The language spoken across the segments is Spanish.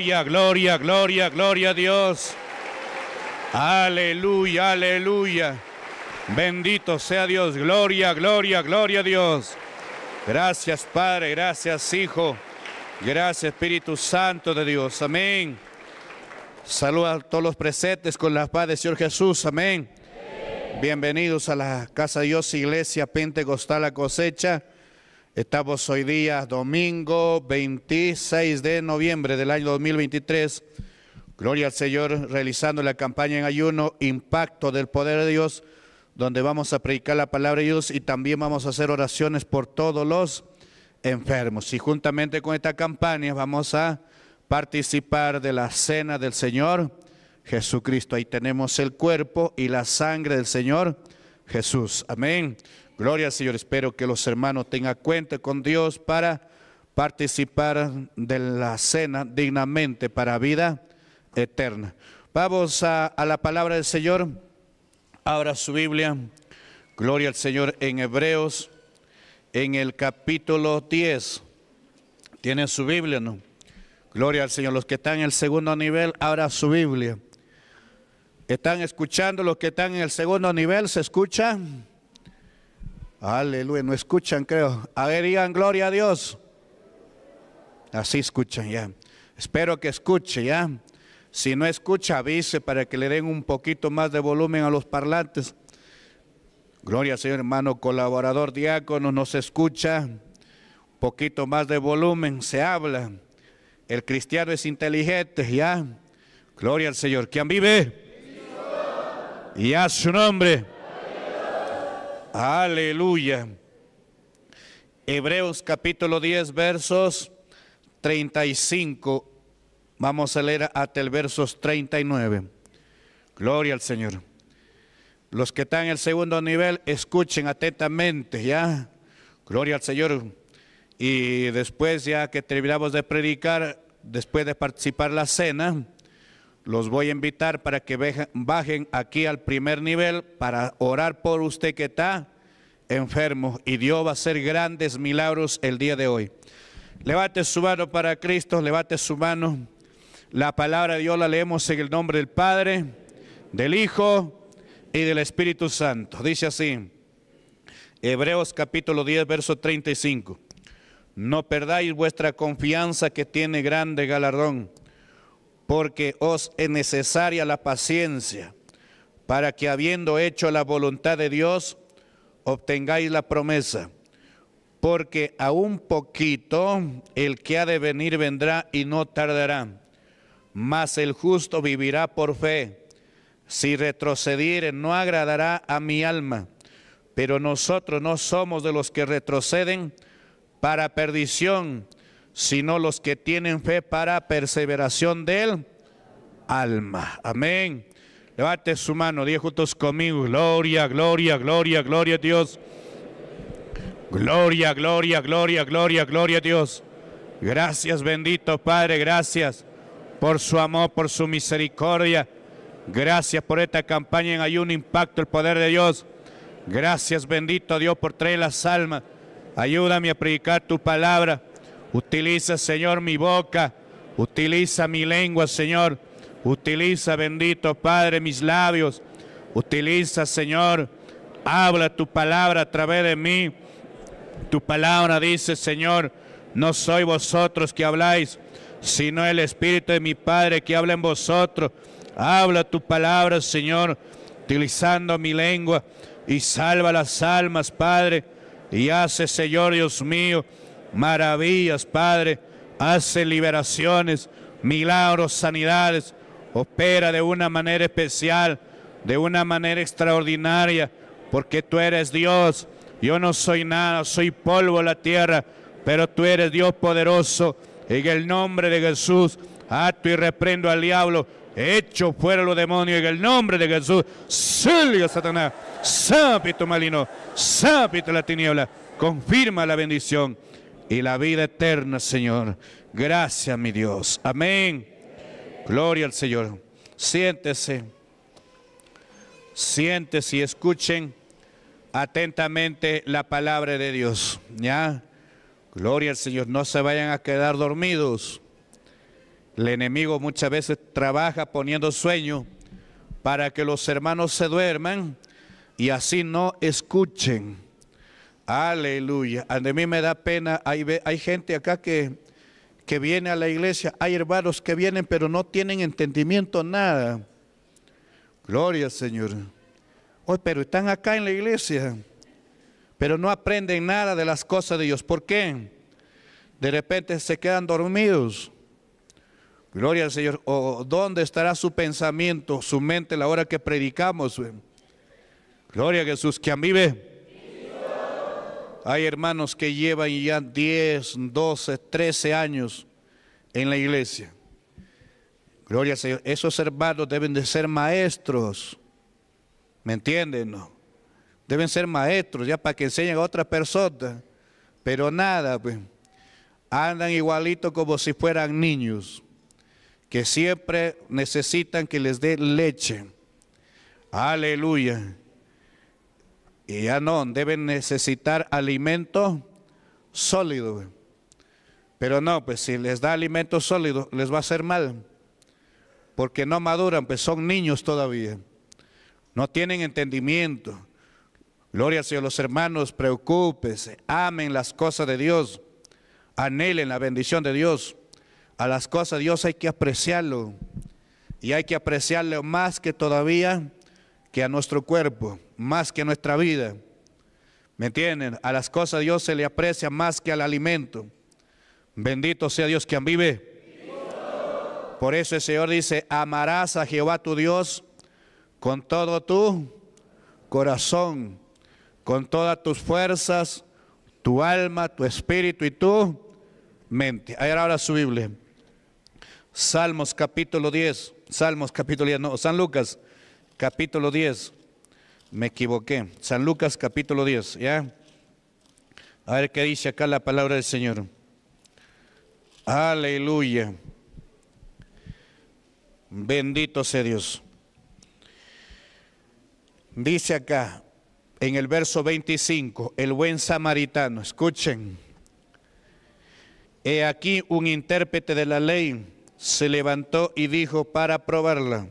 Gloria, gloria, gloria, gloria a Dios. Aleluya, aleluya. Bendito sea Dios. Gloria, gloria, gloria a Dios. Gracias Padre, gracias Hijo, gracias Espíritu Santo de Dios. Amén. Saludo a todos los presentes con la paz de Señor Jesús. Amén. Bienvenidos a la Casa de Dios, Iglesia Pentecostal La Cosecha. Estamos hoy día, domingo 26 de noviembre del año 2023. Gloria al Señor, realizando la campaña en ayuno, impacto del poder de Dios, donde vamos a predicar la palabra de Dios y también vamos a hacer oraciones por todos los enfermos. Y juntamente con esta campaña vamos a participar de la cena del Señor Jesucristo. Ahí tenemos el cuerpo y la sangre del Señor Jesús. Amén. Gloria al Señor. Espero que los hermanos tengan cuenta con Dios para participar de la cena dignamente para vida eterna. Vamos a, la palabra del Señor. Abra su Biblia. Gloria al Señor en Hebreos, en el capítulo 10. Tiene su Biblia, ¿no? Gloria al Señor. Los que están en el segundo nivel, abra su Biblia. Están escuchando los que están en el segundo nivel, ¿se escucha. Aleluya, no escuchan, creo. A gloria a Dios. Así escuchan ya. Espero que escuche ya. Si no escucha, avise para que le den un poquito más de volumen a los parlantes. Gloria al Señor, hermano colaborador diácono, nos escucha. Un poquito más de volumen, se habla. El cristiano es inteligente, ya. Gloria al Señor. ¿Quién vive? Y a su nombre. Aleluya. Hebreos capítulo 10, versos 35. Vamos a leer hasta el versos 39. Gloria al Señor. Los que están en el segundo nivel, escuchen atentamente, ¿ya? Gloria al Señor. Y después, ya que terminamos de predicar, después de participar la cena, los voy a invitar para que bajen aquí al primer nivel para orar por usted que está enfermo y Dios va a hacer grandes milagros el día de hoy. Levante su mano para Cristo, levante su mano. La palabra de Dios la leemos en el nombre del Padre, del Hijo y del Espíritu Santo. Dice así, Hebreos capítulo 10, verso 35. No perdáis vuestra confianza que tiene grande galardón porque os es necesaria la paciencia, para que habiendo hecho la voluntad de Dios, obtengáis la promesa. Porque a un poquito el que ha de venir vendrá y no tardará, mas el justo vivirá por fe. Si retrocediere no agradará a mi alma, pero nosotros no somos de los que retroceden para perdición, sino los que tienen fe para perseveración del alma. Amén. Levante su mano, diez juntos conmigo. Gloria, gloria, gloria, gloria a Dios. Gloria, gloria, gloria, gloria, gloria a Dios. Gracias, bendito Padre, gracias por su amor, por su misericordia. Gracias por esta campaña en ayuno impacto, el poder de Dios. Gracias, bendito Dios, por traer las almas. Ayúdame a predicar tu palabra. Utiliza, Señor, mi boca. Utiliza mi lengua, Señor. Utiliza, bendito Padre, mis labios. Utiliza, Señor. Habla tu palabra a través de mí. Tu palabra dice, Señor, no soy vosotros que habláis, sino el Espíritu de mi Padre que habla en vosotros. Habla tu palabra, Señor, utilizando mi lengua y salva las almas, Padre. Y hace, Señor Dios mío, maravillas, Padre. Hace liberaciones, milagros, sanidades. Opera de una manera especial, de una manera extraordinaria, porque tú eres Dios. Yo no soy nada, soy polvo a la tierra, pero tú eres Dios poderoso. En el nombre de Jesús, ato y reprendo al diablo. Hecho fuera los demonios en el nombre de Jesús. Salga Satanás. Sápito malino. Sápito la tiniebla. Confirma la bendición y la vida eterna, Señor. Gracias, mi Dios. Amén. Gloria al Señor. Siéntese. Siéntese y escuchen atentamente la palabra de Dios. ¿Ya? Gloria al Señor. No se vayan a quedar dormidos. El enemigo muchas veces trabaja poniendo sueño para que los hermanos se duerman y así no escuchen. Aleluya. A mí me da pena. Hay, hay gente acá que, que viene a la iglesia. Hay hermanos que vienen, pero no tienen entendimiento nada. Gloria al Señor. Hoy, oh, pero están acá en la iglesia, pero no aprenden nada de las cosas de Dios. ¿Por qué? De repente se quedan dormidos. Gloria al Señor. ¿O oh, dónde estará su pensamiento, su mente, la hora que predicamos? Gloria a Jesús, que a mí hay hermanos que llevan ya 10, 12, 13 años en la iglesia. Gloria al Señor. Esos hermanos deben de ser maestros. ¿Me entienden? Deben ser maestros ya para que enseñen a otras personas. Pero nada, pues. Andan igualito como si fueran niños. Que siempre necesitan que les dé leche. Aleluya. Y ya no, deben necesitar alimento sólido. Pero no, pues si les da alimento sólido, les va a hacer mal. Porque no maduran, pues son niños todavía. No tienen entendimiento. Gloria a Señor, los hermanos, preocúpese, amen las cosas de Dios, anhelen la bendición de Dios. A las cosas de Dios hay que apreciarlo y hay que apreciarlo más que todavía que a nuestro cuerpo más que nuestra vida. ¿Me entienden? A las cosas Dios se le aprecia más que al alimento. Bendito sea Dios quien vive. Por eso el Señor dice, amarás a Jehová tu Dios con todo tu corazón, con todas tus fuerzas, tu alma, tu espíritu y tu mente. Ahora ahora su Biblia. Salmos capítulo 10, Salmos capítulo 10, no, San Lucas capítulo 10 me equivoqué. San Lucas capítulo 10, ¿ya? A ver qué dice acá la palabra del Señor. Aleluya. Bendito sea Dios. Dice acá, en el verso 25, el buen samaritano, escuchen, he aquí un intérprete de la ley se levantó y dijo para probarla.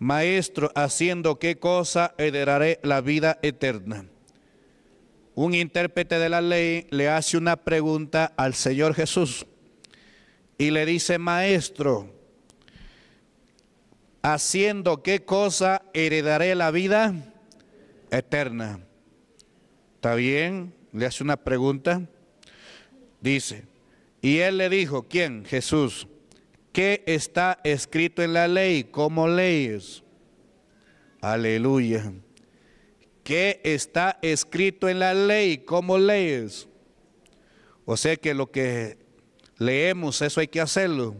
Maestro, haciendo qué cosa heredaré la vida eterna. Un intérprete de la ley le hace una pregunta al Señor Jesús y le dice, Maestro, haciendo qué cosa heredaré la vida eterna. ¿Está bien? Le hace una pregunta. Dice, y él le dijo, ¿quién? Jesús. ¿Qué está escrito en la ley? como leyes? Aleluya. ¿Qué está escrito en la ley? como leyes? O sea que lo que leemos, eso hay que hacerlo.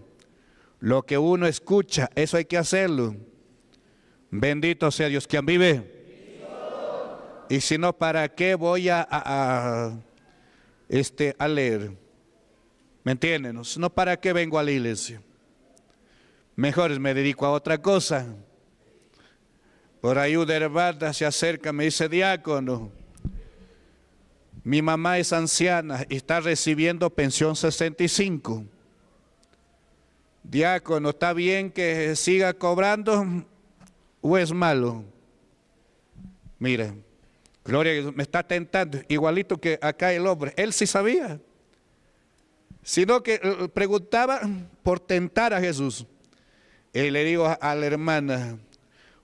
Lo que uno escucha, eso hay que hacerlo. Bendito sea Dios quien vive. Y si no, ¿para qué voy a, este, a leer? ¿Me entienden? No, ¿para qué vengo a la iglesia? mejor me dedico a otra cosa. Por ahí una se acerca, me dice, diácono, mi mamá es anciana y está recibiendo pensión 65. Diácono, ¿está bien que siga cobrando o es malo? Mira, Gloria me está tentando, igualito que acá el hombre. Él sí sabía, sino que eh, preguntaba por tentar a Jesús. Y le digo a la hermana,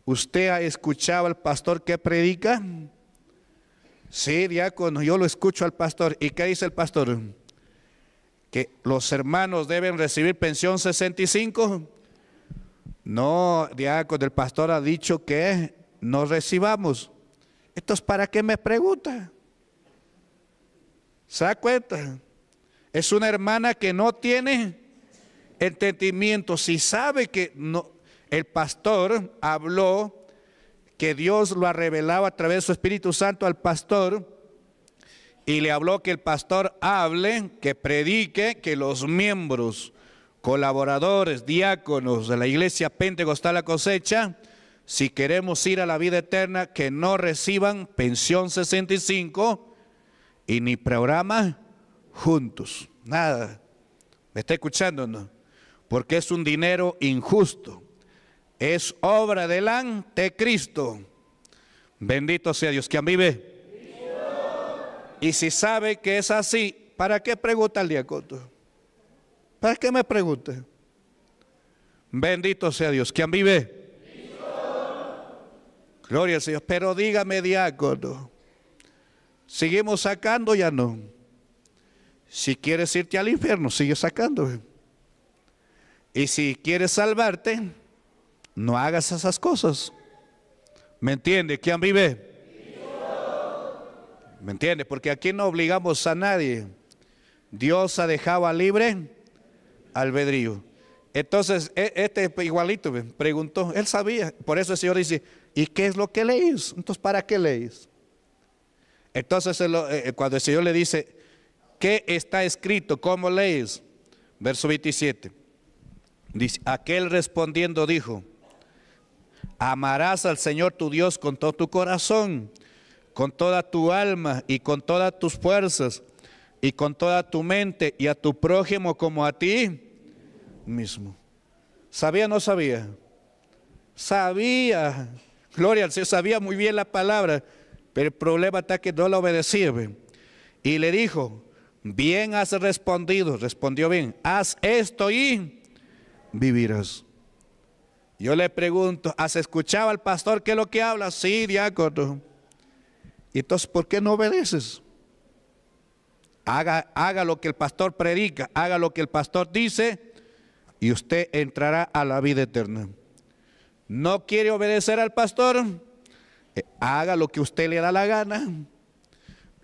¿usted ha escuchado al pastor que predica? Sí, diácono, yo lo escucho al pastor. ¿Y qué dice el pastor? Que los hermanos deben recibir pensión 65. No, diácono, el pastor ha dicho que no recibamos. es ¿para qué me pregunta? ¿Se da cuenta? Es una hermana que no tiene entendimiento, si sabe que no, el pastor habló, que Dios lo ha revelado a través de su Espíritu Santo al pastor, y le habló que el pastor hable, que predique, que los miembros, colaboradores, diáconos de la iglesia pentecostal la cosecha, si queremos ir a la vida eterna, que no reciban pensión 65 y ni programa juntos. Nada. ¿Me está escuchando porque es un dinero injusto. Es obra delante Cristo. Bendito sea Dios. ¿Quién vive? Y si sabe que es así, ¿para qué pregunta el diacoto? ¿Para qué me pregunte? Bendito sea Dios. ¿Quién vive? Gloria al Señor. Pero dígame, diácono, ¿seguimos sacando ya no? Si quieres irte al infierno, sigue sacando. Y si quieres salvarte, no hagas esas cosas. ¿Me entiende? ¿Quién vive? ¿Me entiende? Porque aquí no obligamos a nadie. Dios ha dejado libre albedrío. Entonces, e, este igualito me preguntó, él sabía. Por eso el Señor dice, ¿y qué es lo que leís? Entonces, ¿para qué leís? Entonces, eh, eh, cuando el Señor le dice, ¿qué está escrito? ¿Cómo leís? Verso 27 aquel respondiendo dijo, amarás al Señor tu Dios con todo tu corazón, con toda tu alma y con todas tus fuerzas y con toda tu mente y a tu prójimo como a ti mismo. ¿Sabía o no sabía? Sabía. Gloria al Señor, sabía muy bien la palabra, pero el problema está que no la obedecía. Y le dijo, bien has respondido, respondió bien, haz esto y vivirás. Yo le pregunto, ¿has escuchado al pastor qué es lo que habla? Sí, diácono. ¿Y entonces por qué no obedeces? Haga, haga lo que el pastor predica, haga lo que el pastor dice y usted entrará a la vida eterna. ¿No quiere obedecer al pastor? Eh, haga lo que usted le da la gana.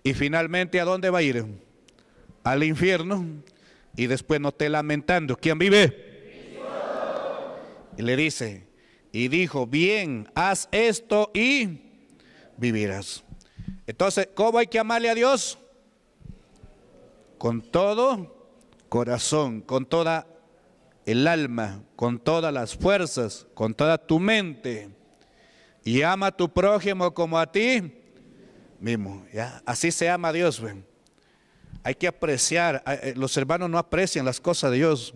Y finalmente, ¿a dónde va a ir? Al infierno. Y después no esté lamentando. ¿Quién vive? Y le dice, y dijo, bien, haz esto y vivirás. Entonces, ¿cómo hay que amarle a Dios? Con todo corazón, con toda el alma, con todas las fuerzas, con toda tu mente. Y ama a tu prójimo como a ti mismo. ¿ya? Así se ama a Dios. Hay que apreciar. Eh, eh, los hermanos no aprecian las cosas de Dios.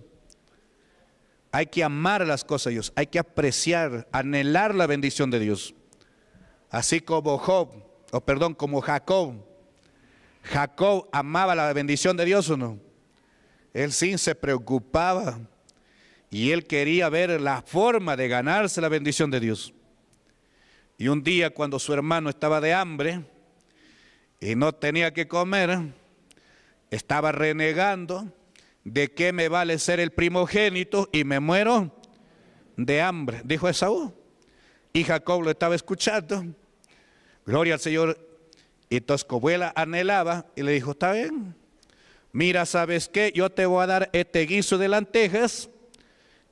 Hay que amar las cosas de Dios, hay que apreciar, anhelar la bendición de Dios. Así como Job, o perdón, como Jacob. Jacob amaba la bendición de Dios o no. Él sí se preocupaba y él quería ver la forma de ganarse la bendición de Dios. Y un día cuando su hermano estaba de hambre y no tenía que comer, estaba renegando, ¿de qué me vale ser el primogénito y me muero de hambre? Dijo Esaú. Y Jacob lo estaba escuchando. Gloria al Señor. Y Toscobuela anhelaba y le dijo, está bien, mira, ¿sabes qué? Yo te voy a dar este guiso de lantejas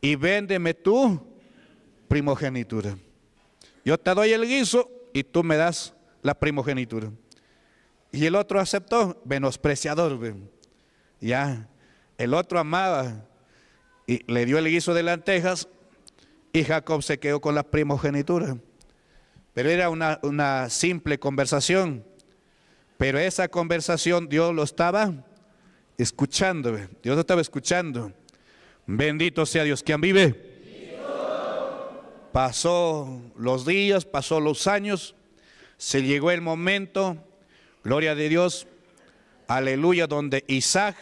y véndeme tu primogenitura. Yo te doy el guiso y tú me das la primogenitura. Y el otro aceptó, menospreciador. Ya, el otro amaba y le dio el guiso de lentejas y Jacob se quedó con la primogenitura. Pero era una, simple conversación. Pero esa conversación Dios lo estaba escuchando. Dios lo estaba escuchando. Bendito sea Dios. quien vive? Pasó los días, pasó los años, se llegó el momento, gloria de Dios, aleluya, donde Isaac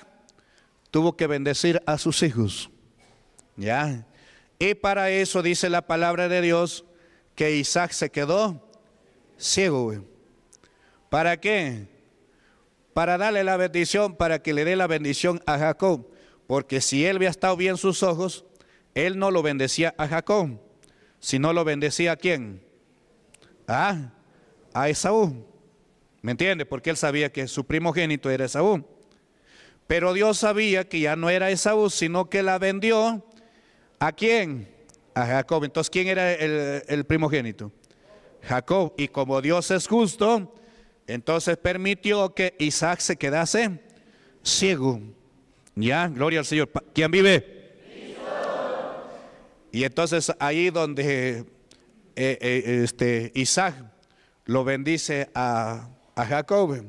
tuvo que bendecir a sus hijos. ¿Ya? Y para eso dice la palabra de Dios que Isaac se quedó ciego. ¿Para qué? Para darle la bendición, para que le dé la bendición a Jacob. Porque si él había estado bien sus ojos, él no lo bendecía a Jacob, no lo bendecía a quién? A Esaú. ¿Me entiende? Porque él sabía que su primogénito era Esaú. Pero Dios sabía que ya no era Esaú, sino que la vendió a quién? A Jacob. Entonces, ¿quién era el, primogénito? Jacob. Y como Dios es justo, entonces permitió que Isaac se quedase ciego. Ya, gloria al Señor. ¿Quién vive? Y entonces ahí donde eh, eh, este, Isaac lo bendice a, a Jacob.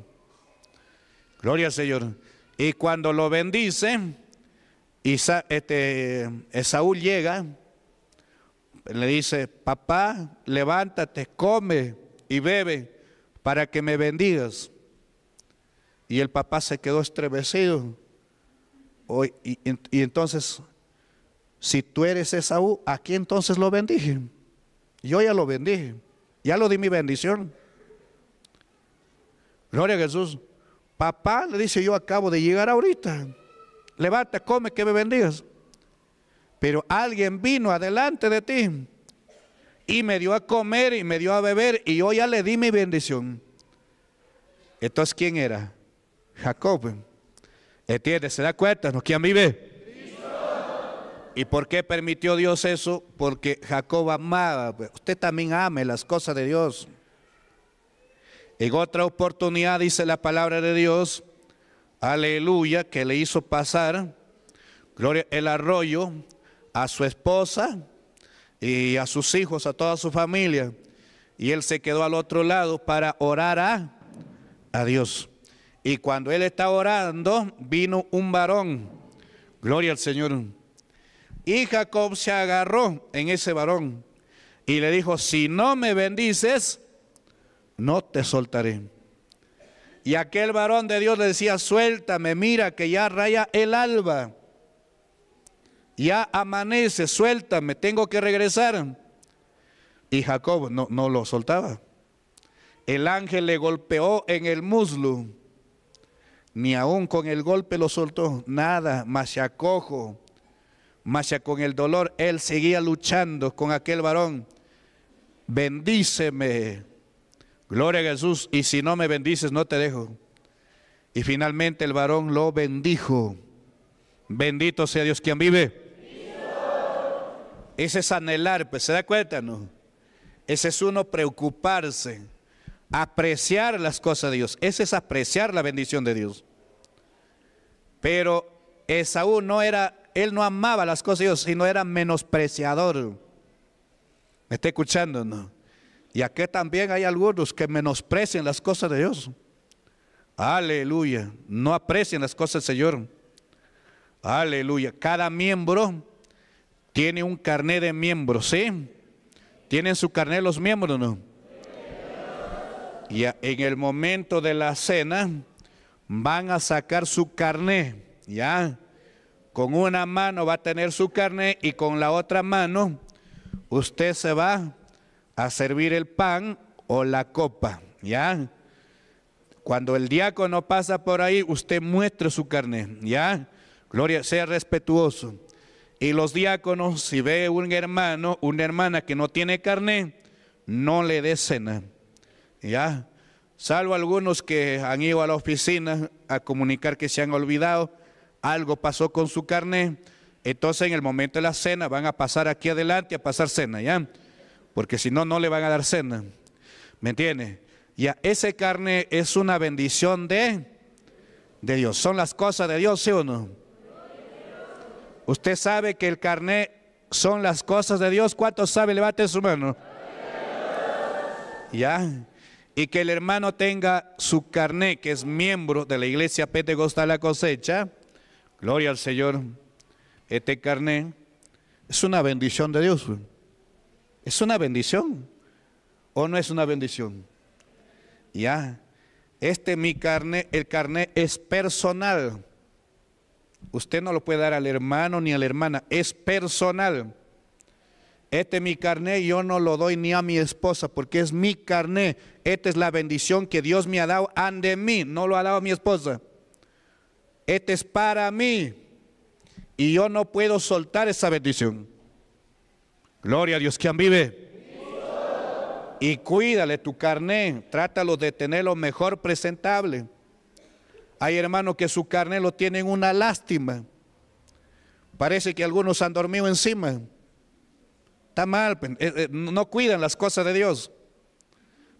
Gloria al Señor. Y cuando lo bendice, Isa, este, Esaú llega, le dice, papá, levántate, come y bebe para que me bendigas. Y el papá se quedó estremecido. y, entonces, si tú eres Esaú, aquí entonces lo bendije. Yo ya lo bendije. Ya lo di mi bendición. Gloria a Jesús. Papá, le dice, yo acabo de llegar ahorita. Levanta, come, que me bendigas. Pero alguien vino adelante de ti y me dio a comer y me dio a beber y yo ya le di mi bendición. Entonces, ¿quién era? Jacob. ¿Entiendes? Eh, ¿Se da cuenta? ¿No? ¿Quién vive? ¿Y por qué permitió Dios eso? Porque Jacob amaba. Pues, usted también ame las cosas de Dios. En otra oportunidad dice la palabra de Dios, aleluya, que le hizo pasar, gloria, el arroyo a su esposa y a sus hijos, a toda su familia. Y él se quedó al otro lado para orar a, Dios. Y cuando él estaba orando, vino un varón. Gloria al Señor. Y Jacob se agarró en ese varón y le dijo, si no me bendices, no te soltaré. Y aquel varón de Dios le decía, suéltame, mira que ya raya el alba, ya amanece, suéltame, tengo que regresar. Y Jacob no, lo soltaba. El ángel le golpeó en el muslo, ni aún con el golpe lo soltó, nada, más Más ya con el dolor, él seguía luchando con aquel varón. Bendíceme, Gloria a Jesús, y si no me bendices, no te dejo. Y finalmente el varón lo bendijo. Bendito sea Dios quien vive. Ese es anhelar, pues se da cuenta, ¿no? Ese es uno preocuparse, apreciar las cosas de Dios. Ese es apreciar la bendición de Dios. Pero Esaú no era, él no amaba las cosas de Dios, sino era menospreciador. ¿Me está escuchando, no? Y aquí también hay algunos que menosprecian las cosas de Dios. Aleluya. No aprecian las cosas del Señor. Aleluya. Cada miembro tiene un carné de miembros, ¿sí? ¿Tienen su carné los miembros, no? Y en el momento de la cena van a sacar su carné. ¿ya? Con una mano va a tener su carné y con la otra mano usted se va a servir el pan o la copa, ¿ya? Cuando el diácono pasa por ahí, usted muestra su carne, ¿ya? Gloria, sea respetuoso. Y los diáconos, si ve un hermano, una hermana que no tiene carne, no le dé cena, ¿ya? Salvo algunos que han ido a la oficina a comunicar que se han olvidado, algo pasó con su carne, entonces en el momento de la cena van a pasar aquí adelante a pasar cena, ¿ya? porque si no, no le van a dar cena. ¿Me entiende? Ya, ese carnet es una bendición de, de Dios. Son las cosas de Dios, ¿sí o no? Usted sabe que el carné son las cosas de Dios. ¿Cuánto sabe? Levante su mano. ¿Ya? Y que el hermano tenga su carné, que es miembro de la iglesia pentecostal la cosecha. Gloria al Señor. Este carné es una bendición de Dios. Es una bendición. ¿O no es una bendición? Ya. Este mi carne, el carnet es personal. Usted no lo puede dar al hermano ni a la hermana. Es personal. Este mi carné, yo no lo doy ni a mi esposa porque es mi carné. Esta es la bendición que Dios me ha dado ante mí, no lo ha dado a mi esposa. Este es para mí y yo no puedo soltar esa bendición. Gloria a Dios, quien vive? Y cuídale tu carné, trátalo de tenerlo mejor presentable. Hay hermanos que su carné lo tienen una lástima. Parece que algunos han dormido encima. Está mal, pues, eh, eh, no cuidan las cosas de Dios.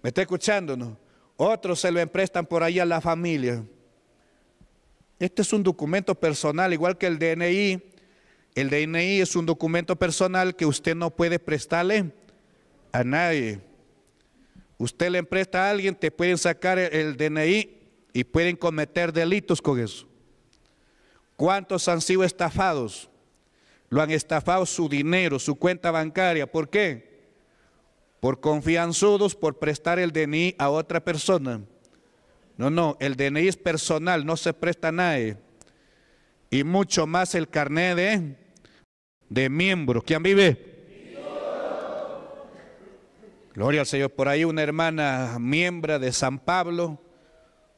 ¿Me está escuchando? No? Otros se lo emprestan por ahí a la familia. Este es un documento personal, igual que el DNI, el DNI es un documento personal que usted no puede prestarle a nadie. Usted le presta a alguien, te pueden sacar el DNI y pueden cometer delitos con eso. ¿Cuántos han sido estafados? Lo han estafado su dinero, su cuenta bancaria. ¿Por qué? Por confianzudos, por prestar el DNI a otra persona. No, no, el DNI es personal, no se presta a nadie. Y mucho más el carnet de de miembros. ¿Quién vive? Gloria al Señor. Por ahí una hermana miembro de San Pablo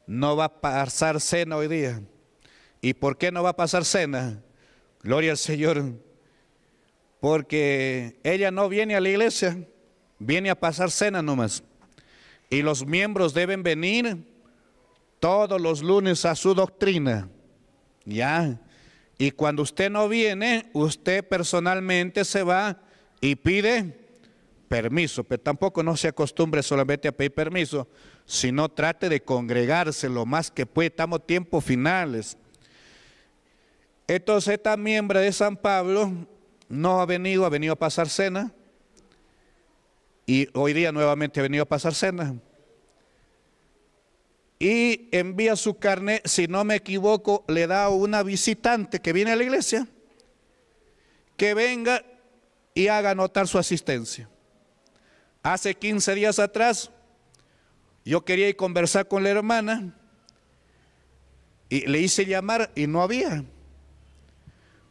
no va a pasar cena hoy día. ¿Y por qué no va a pasar cena? Gloria al Señor. Porque ella no viene a la iglesia, viene a pasar cena nomás. Y los miembros deben venir todos los lunes a su doctrina. Ya. Y cuando usted no viene, usted personalmente se va y pide permiso, pero tampoco no se acostumbre solamente a pedir permiso, sino trate de congregarse lo más que puede, estamos tiempos finales. Entonces esta miembro de San Pablo no ha venido, ha venido a pasar cena, y hoy día nuevamente ha venido a pasar cena y envía su carnet, si no me equivoco, le da a una visitante que viene a la iglesia, que venga y haga anotar su asistencia. Hace 15 días atrás, yo quería ir a conversar con la hermana y le hice llamar y no había.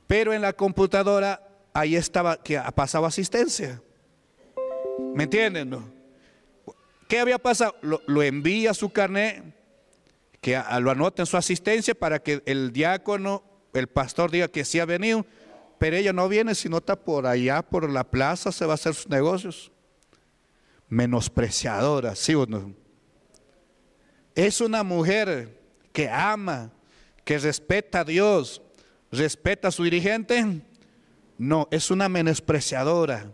Pero en la computadora ahí estaba que ha pasado asistencia. ¿Me entienden? ¿Qué había pasado? Lo, lo, envía su carnet que lo anoten su asistencia para que el diácono, el pastor diga que sí ha venido, pero ella no viene, sino está por allá, por la plaza, se va a hacer sus negocios. Menospreciadora, ¿sí o no? Es una mujer que ama, que respeta a Dios, respeta a su dirigente. No, es una menospreciadora.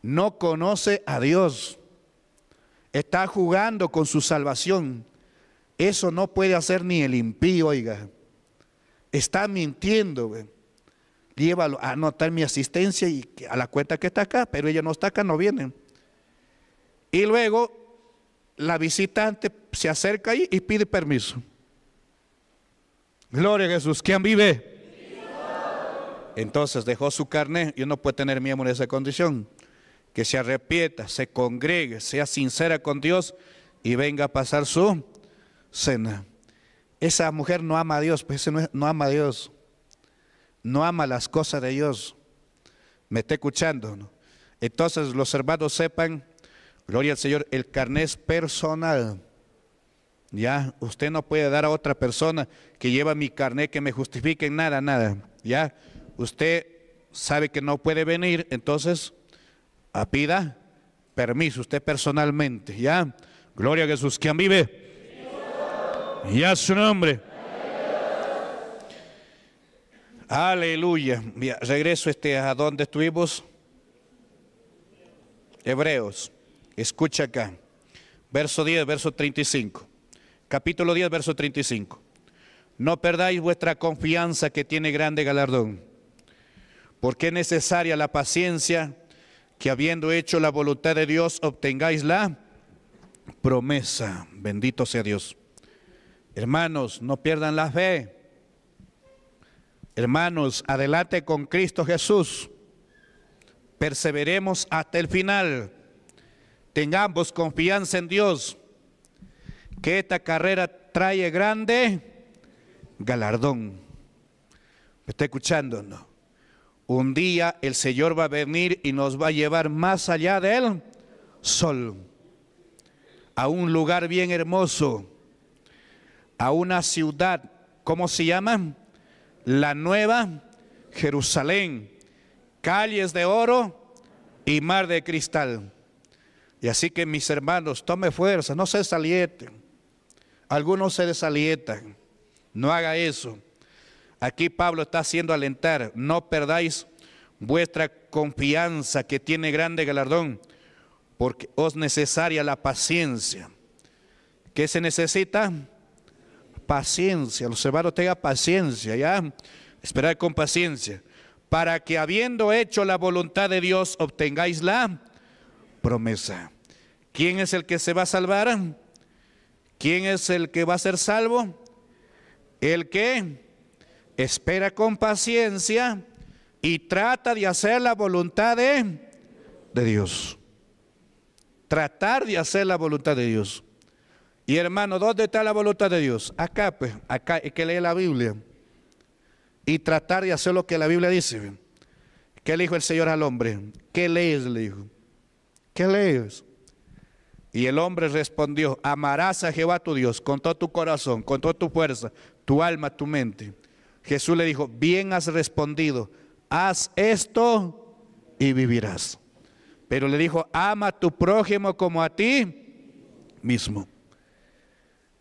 No conoce a Dios. Está jugando con su salvación eso no puede hacer ni el impío, oiga. Está mintiendo, güey. Llévalo a ah, anotar mi asistencia y a la cuenta que está acá, pero ella no está acá, no viene. Y luego la visitante se acerca ahí y pide permiso. Gloria a Jesús. ¿Quién vive? Entonces dejó su carne. Yo no puedo tener miedo en esa condición. Que se arrepienta, se congregue, sea sincera con Dios y venga a pasar su cena. Esa mujer no ama a Dios, pues ese no, ama a Dios. No ama las cosas de Dios. Me está escuchando. Entonces los hermanos sepan, gloria al Señor, el carnet es personal. Ya, usted no puede dar a otra persona que lleva mi carnet que me justifique en nada, nada. Ya, usted sabe que no puede venir, entonces pida permiso usted personalmente. Ya, gloria a Jesús, quien vive. Y a su nombre. Aleluya. regreso este a donde estuvimos. Hebreos. Escucha acá. Verso 10, verso 35. Capítulo 10, verso 35. No perdáis vuestra confianza que tiene grande galardón, porque es necesaria la paciencia que habiendo hecho la voluntad de Dios obtengáis la promesa. Bendito sea Dios. Hermanos, no pierdan la fe. Hermanos, adelante con Cristo Jesús. Perseveremos hasta el final. Tengamos confianza en Dios, que esta carrera trae grande galardón. ¿Me está escuchando? Un día el Señor va a venir y nos va a llevar más allá del sol, a un lugar bien hermoso a una ciudad, ¿cómo se llama? La Nueva Jerusalén, calles de oro y mar de cristal. Y así que mis hermanos, tome fuerza, no se desalienten. Algunos se desalientan no haga eso. Aquí Pablo está haciendo alentar, no perdáis vuestra confianza que tiene grande galardón, porque os necesaria la paciencia. ¿Qué se necesita? paciencia, los hermanos tengan paciencia, ¿ya? Esperar con paciencia, para que habiendo hecho la voluntad de Dios, obtengáis la promesa. ¿Quién es el que se va a salvar? ¿Quién es el que va a ser salvo? El que espera con paciencia y trata de hacer la voluntad de Dios. Tratar de hacer la voluntad de Dios. Y hermano, ¿dónde está la voluntad de Dios? Acá, pues, acá hay que leer la Biblia y tratar de hacer lo que la Biblia dice. ¿Qué le dijo el Señor al hombre? ¿Qué lees? Le dijo. ¿Qué lees? Y el hombre respondió, amarás a Jehová tu Dios con todo tu corazón, con toda tu fuerza, tu alma, tu mente. Jesús le dijo, bien has respondido, haz esto y vivirás. Pero le dijo, ama a tu prójimo como a ti mismo.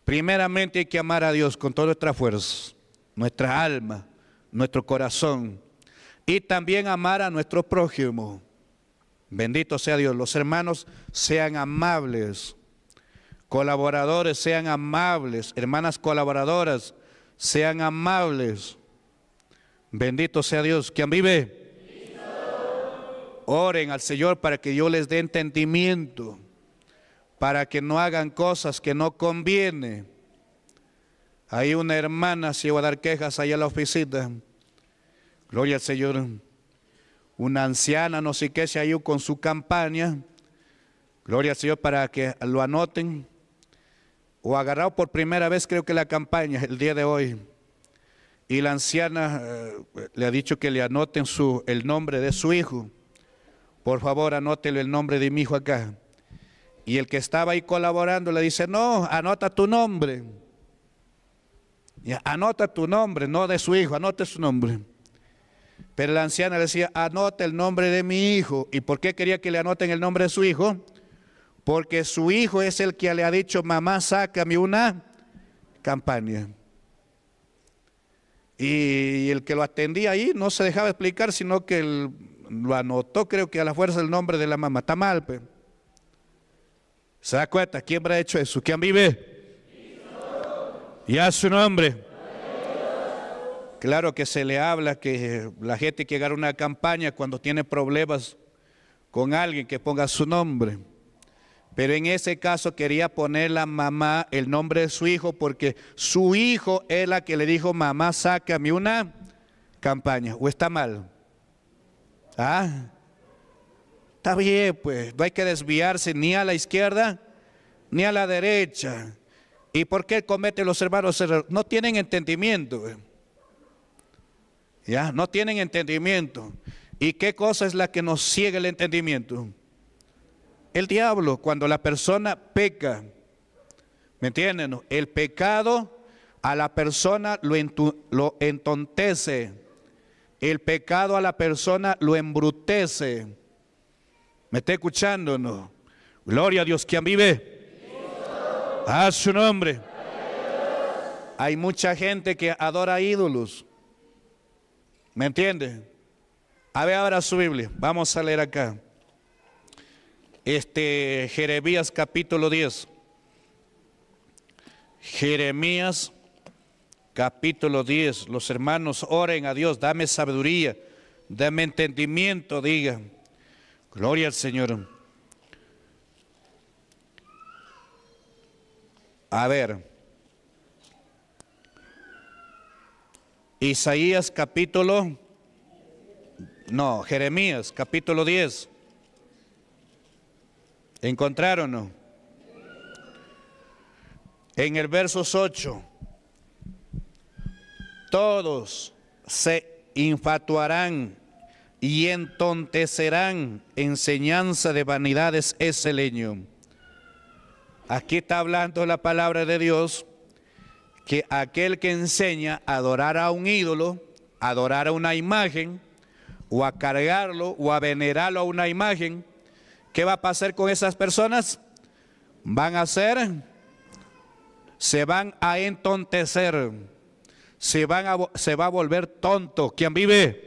Primeramente hay que amar a Dios con toda nuestra fuerza, nuestra alma, nuestro corazón y también amar a nuestro prójimo. Bendito sea Dios. Los hermanos sean amables, colaboradores sean amables, hermanas colaboradoras sean amables. Bendito sea Dios. ¿Quién vive? Oren al Señor para que Dios les dé entendimiento para que no hagan cosas que no conviene. Hay una hermana se iba a dar quejas allá en la oficina. Gloria al Señor. Una anciana, no sé qué, se ayudó con su campaña. Gloria al Señor para que lo anoten. O agarrado por primera vez, creo que la campaña, el día de hoy. Y la anciana eh, le ha dicho que le anoten su, el nombre de su hijo. Por favor, anótelo el nombre de mi hijo acá. Y el que estaba ahí colaborando le dice, no, anota tu nombre. anota tu nombre, no de su hijo, anota su nombre. Pero la anciana decía, anota el nombre de mi hijo. ¿Y por qué quería que le anoten el nombre de su hijo? Porque su hijo es el que le ha dicho, mamá, sácame una campaña. Y el que lo atendía ahí no se dejaba explicar, sino que lo anotó, creo que a la fuerza, el nombre de la mamá. Tamalpe. ¿Se da cuenta? ¿Quién ha hecho eso? ¿Quién vive? Y a su nombre. Claro que se le habla que la gente que gana una campaña cuando tiene problemas con alguien que ponga su nombre. Pero en ese caso quería poner la mamá el nombre de su hijo porque su hijo es la que le dijo, mamá, sácame una campaña. ¿O está mal? ¿Ah? Está bien, pues no hay que desviarse ni a la izquierda ni a la derecha. ¿Y por qué cometen los hermanos No tienen entendimiento. Ya, no tienen entendimiento. ¿Y qué cosa es la que nos ciega el entendimiento? El diablo, cuando la persona peca, ¿me entienden? El pecado a la persona lo, lo entontece. El pecado a la persona lo embrutece. ¿Me está escuchando no? Gloria a Dios, ¿quién vive? A su nombre. Hay mucha gente que adora ídolos. ¿Me entiende? A ver, ahora su Biblia. Vamos a leer acá. Este, Jeremías capítulo 10. Jeremías capítulo 10. Los hermanos oren a Dios, dame sabiduría, dame entendimiento, digan. Gloria al Señor. A ver. Isaías capítulo, no, Jeremías capítulo 10. ¿Encontraron? En el verso 8, todos se infatuarán y entontecerán enseñanza de vanidades ese leño. Aquí está hablando la palabra de Dios que aquel que enseña a adorar a un ídolo, a adorar a una imagen, o a cargarlo, o a venerarlo a una imagen, ¿qué va a pasar con esas personas? Van a ser, se van a entontecer, se, van a, se va a volver tonto. ¿Quién vive?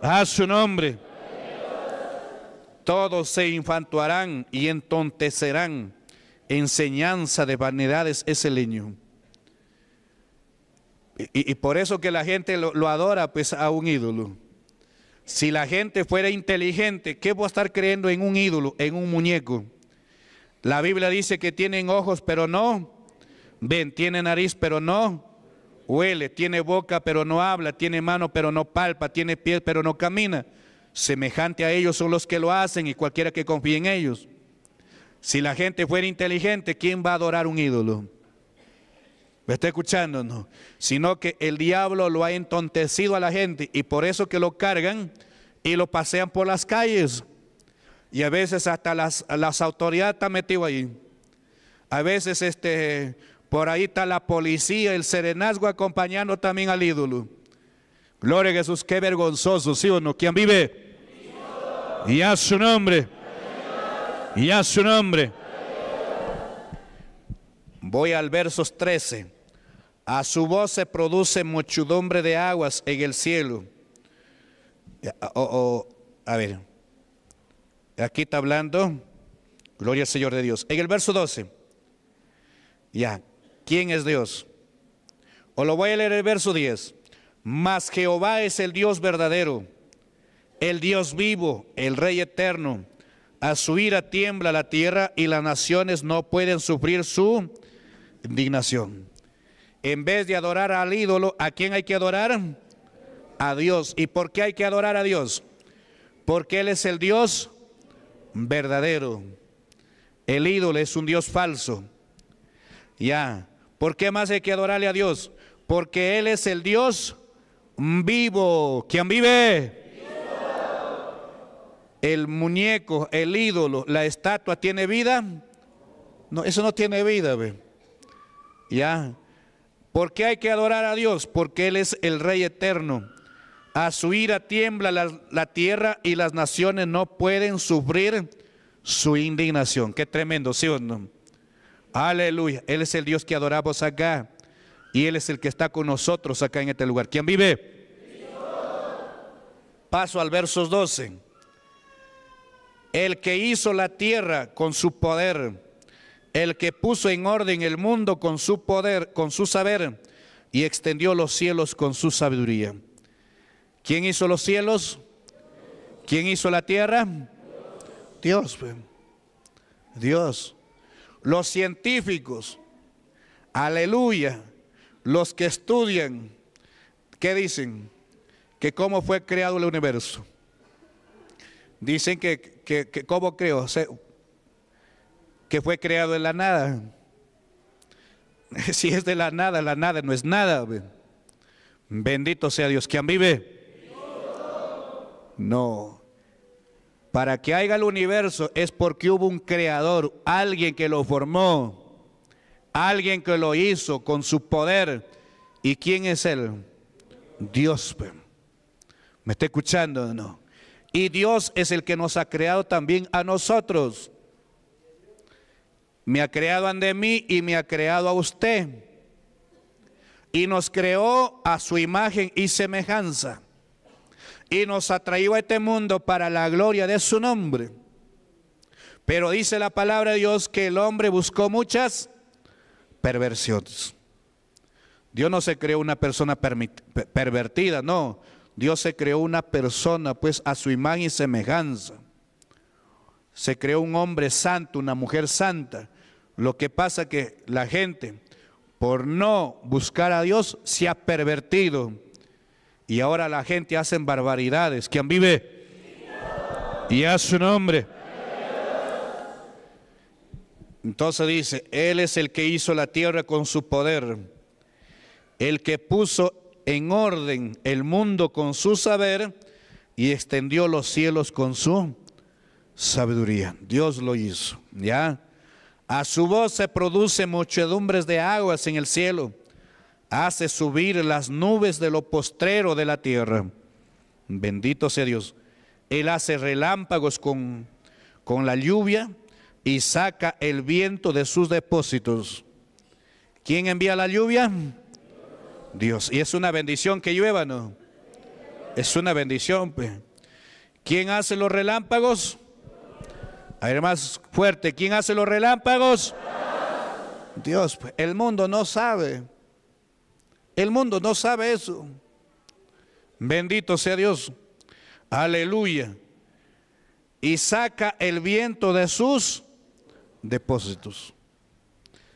A su nombre. Todos se infantuarán y entontecerán. Enseñanza de vanidades ese leño Y, por eso que la gente lo, adora pues a un ídolo. Si la gente fuera inteligente, ¿qué va a estar creyendo en un ídolo, en un muñeco? La Biblia dice que tienen ojos pero no, ven, tienen nariz pero no huele, tiene boca pero no habla, tiene mano pero no palpa, tiene pies pero no camina. Semejante a ellos son los que lo hacen y cualquiera que confíe en ellos. Si la gente fuera inteligente, ¿quién va a adorar un ídolo? ¿Me está escuchando? No. Sino que el diablo lo ha entontecido a la gente y por eso que lo cargan y lo pasean por las calles. Y a veces hasta las, las autoridades están metidas ahí. A veces este, por ahí está la policía, el serenazgo acompañando también al ídolo. Gloria a Jesús, qué vergonzoso, ¿sí o no? ¿Quién vive? Y a su nombre. Y a su nombre. Voy al verso 13. A su voz se produce muchedumbre de aguas en el cielo. Oh, oh, a ver, aquí está hablando, gloria al Señor de Dios. En el verso 12, ya, ¿Quién es Dios? O lo voy a leer el verso 10. Mas Jehová es el Dios verdadero, el Dios vivo, el Rey eterno. A su ira tiembla la tierra y las naciones no pueden sufrir su indignación. En vez de adorar al ídolo, ¿a quién hay que adorar? A Dios. ¿Y por qué hay que adorar a Dios? Porque Él es el Dios verdadero. El ídolo es un Dios falso. Ya. ¿Por qué más hay que adorarle a Dios? Porque Él es el Dios vivo. ¿Quién vive? El muñeco, el ídolo, la estatua tiene vida. No, eso no tiene vida, ve. Ya. ¿Por qué hay que adorar a Dios? Porque Él es el Rey eterno. A su ira tiembla la, la tierra y las naciones no pueden sufrir su indignación. Qué tremendo, ¿sí o no? Aleluya. Él es el Dios que adoramos acá. Y Él es el que está con nosotros acá en este lugar. ¿Quién vive? Paso al verso 12. El que hizo la tierra con su poder, el que puso en orden el mundo con su poder, con su saber, y extendió los cielos con su sabiduría. ¿Quién hizo los cielos? ¿Quién hizo la tierra? Dios. Pues. Dios los científicos, aleluya, los que estudian, ¿qué dicen? Que cómo fue creado el universo. Dicen que, que, cómo creó, que fue creado en la nada. Si es de la nada, la nada no es nada. Bendito sea Dios. ¿Quién vive? No. Para que haya el universo es porque hubo un creador, alguien que lo formó, alguien que lo hizo con su poder. ¿Y quién es él? Dios. Pues. ¿Me está escuchando o no? Y Dios es el que nos ha creado también a nosotros. Me ha creado ante mí y me ha creado a usted. Y nos creó a su imagen y semejanza y nos traído a este mundo para la gloria de su nombre. Pero dice la palabra de Dios que el hombre buscó muchas perversiones. Dios no se creó una persona pervertida, no. Dios se creó una persona pues a su imagen y semejanza. Se creó un hombre santo, una mujer santa. Lo que pasa que la gente por no buscar a Dios se ha pervertido y ahora la gente hace barbaridades. ¿Quién vive? Y a su nombre. Entonces dice, Él es el que hizo la tierra con su poder, el que puso en orden el mundo con su saber y extendió los cielos con su sabiduría. Dios lo hizo, ¿ya? A su voz se producen muchedumbres de aguas en el cielo hace subir las nubes de lo postrero de la tierra. Bendito sea Dios. Él hace relámpagos con, con la lluvia y saca el viento de sus depósitos. ¿Quién envía la lluvia? Dios. Y es una bendición que llueva, ¿no? Es una bendición. Pues. ¿Quién hace los relámpagos? A ver, más fuerte. ¿Quién hace los relámpagos? Dios. Pues. El mundo no sabe. El mundo no sabe eso. Bendito sea Dios. Aleluya. Y saca el viento de sus depósitos.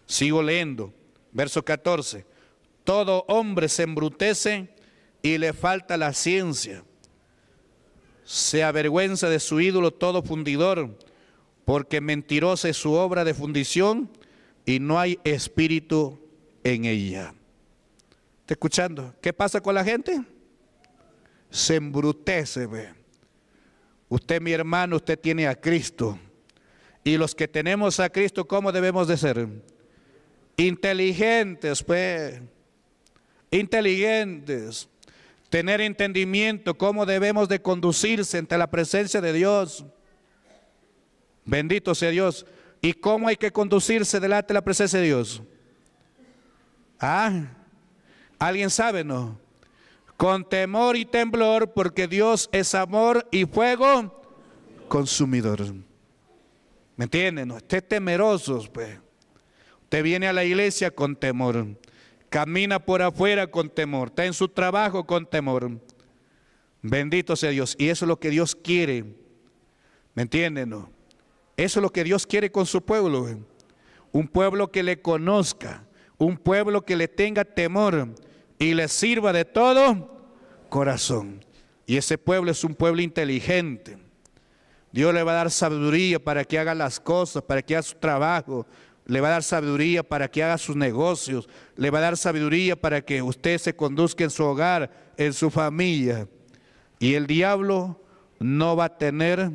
Sigo leyendo. Verso 14. Todo hombre se embrutece y le falta la ciencia. Se avergüenza de su ídolo todo fundidor, porque mentirosa es su obra de fundición y no hay espíritu en ella escuchando? ¿Qué pasa con la gente? Se embrutece, ve. Usted, mi hermano, usted tiene a Cristo. Y los que tenemos a Cristo, ¿cómo debemos de ser? Inteligentes, pues. Inteligentes. Tener entendimiento, cómo debemos de conducirse ante la presencia de Dios. Bendito sea Dios. ¿Y cómo hay que conducirse delante de la presencia de Dios? Ah, ¿Alguien sabe, no? Con temor y temblor, porque Dios es amor y fuego consumidor. ¿Me entienden? No esté temerosos, pues. Usted viene a la iglesia con temor. Camina por afuera con temor. Está en su trabajo con temor. Bendito sea Dios. Y eso es lo que Dios quiere. ¿Me entienden? No? Eso es lo que Dios quiere con su pueblo. Un pueblo que le conozca. Un pueblo que le tenga temor y le sirva de todo corazón. Y ese pueblo es un pueblo inteligente. Dios le va a dar sabiduría para que haga las cosas, para que haga su trabajo. Le va a dar sabiduría para que haga sus negocios. Le va a dar sabiduría para que usted se conduzca en su hogar, en su familia. Y el diablo no va a tener,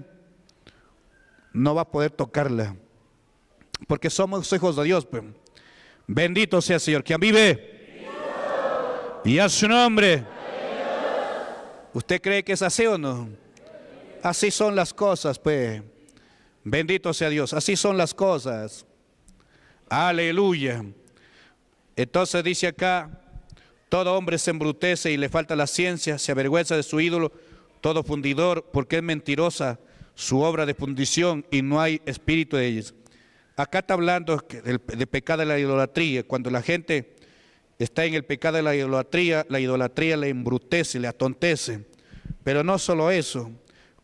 no va a poder tocarla. Porque somos hijos de Dios. Pues. Bendito sea el Señor. Quien vive y a su nombre. ¿Usted cree que es así o no? Así son las cosas, pues. Bendito sea Dios. Así son las cosas. Aleluya. Entonces dice acá, todo hombre se embrutece y le falta la ciencia, se avergüenza de su ídolo, todo fundidor, porque es mentirosa su obra de fundición y no hay espíritu de ellos. Acá está hablando de pecado de la idolatría, cuando la gente está en el pecado de la idolatría, la idolatría le embrutece, le atontece. Pero no solo eso,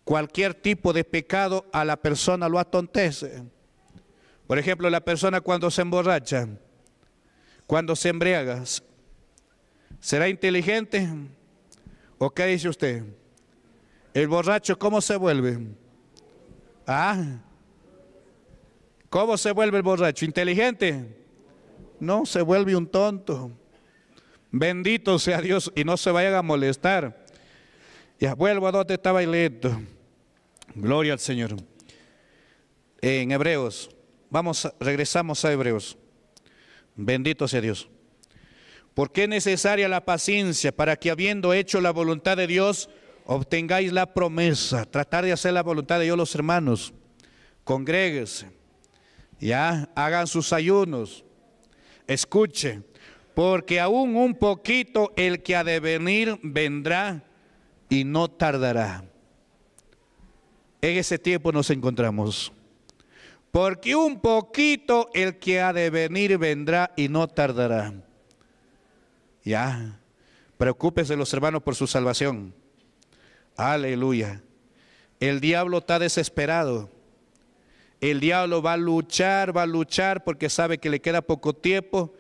cualquier tipo de pecado a la persona lo atontece. Por ejemplo, la persona cuando se emborracha, cuando se embriaga, ¿será inteligente? ¿O qué dice usted? ¿El borracho cómo se vuelve? ¿Ah? ¿Cómo se vuelve el borracho? ¿Inteligente? No, se vuelve un tonto. Bendito sea Dios y no se vayan a molestar. Ya vuelvo a donde estaba Gloria al Señor. En Hebreos, vamos, regresamos a Hebreos. Bendito sea Dios. Porque es necesaria la paciencia para que habiendo hecho la voluntad de Dios, obtengáis la promesa. Tratar de hacer la voluntad de Dios, los hermanos. Congréguese. Ya, hagan sus ayunos. Escuche porque aún un poquito el que ha de venir vendrá y no tardará. En ese tiempo nos encontramos. Porque un poquito el que ha de venir vendrá y no tardará. Ya, preocúpese los hermanos por su salvación. Aleluya. El diablo está desesperado. El diablo va a luchar, va a luchar porque sabe que le queda poco tiempo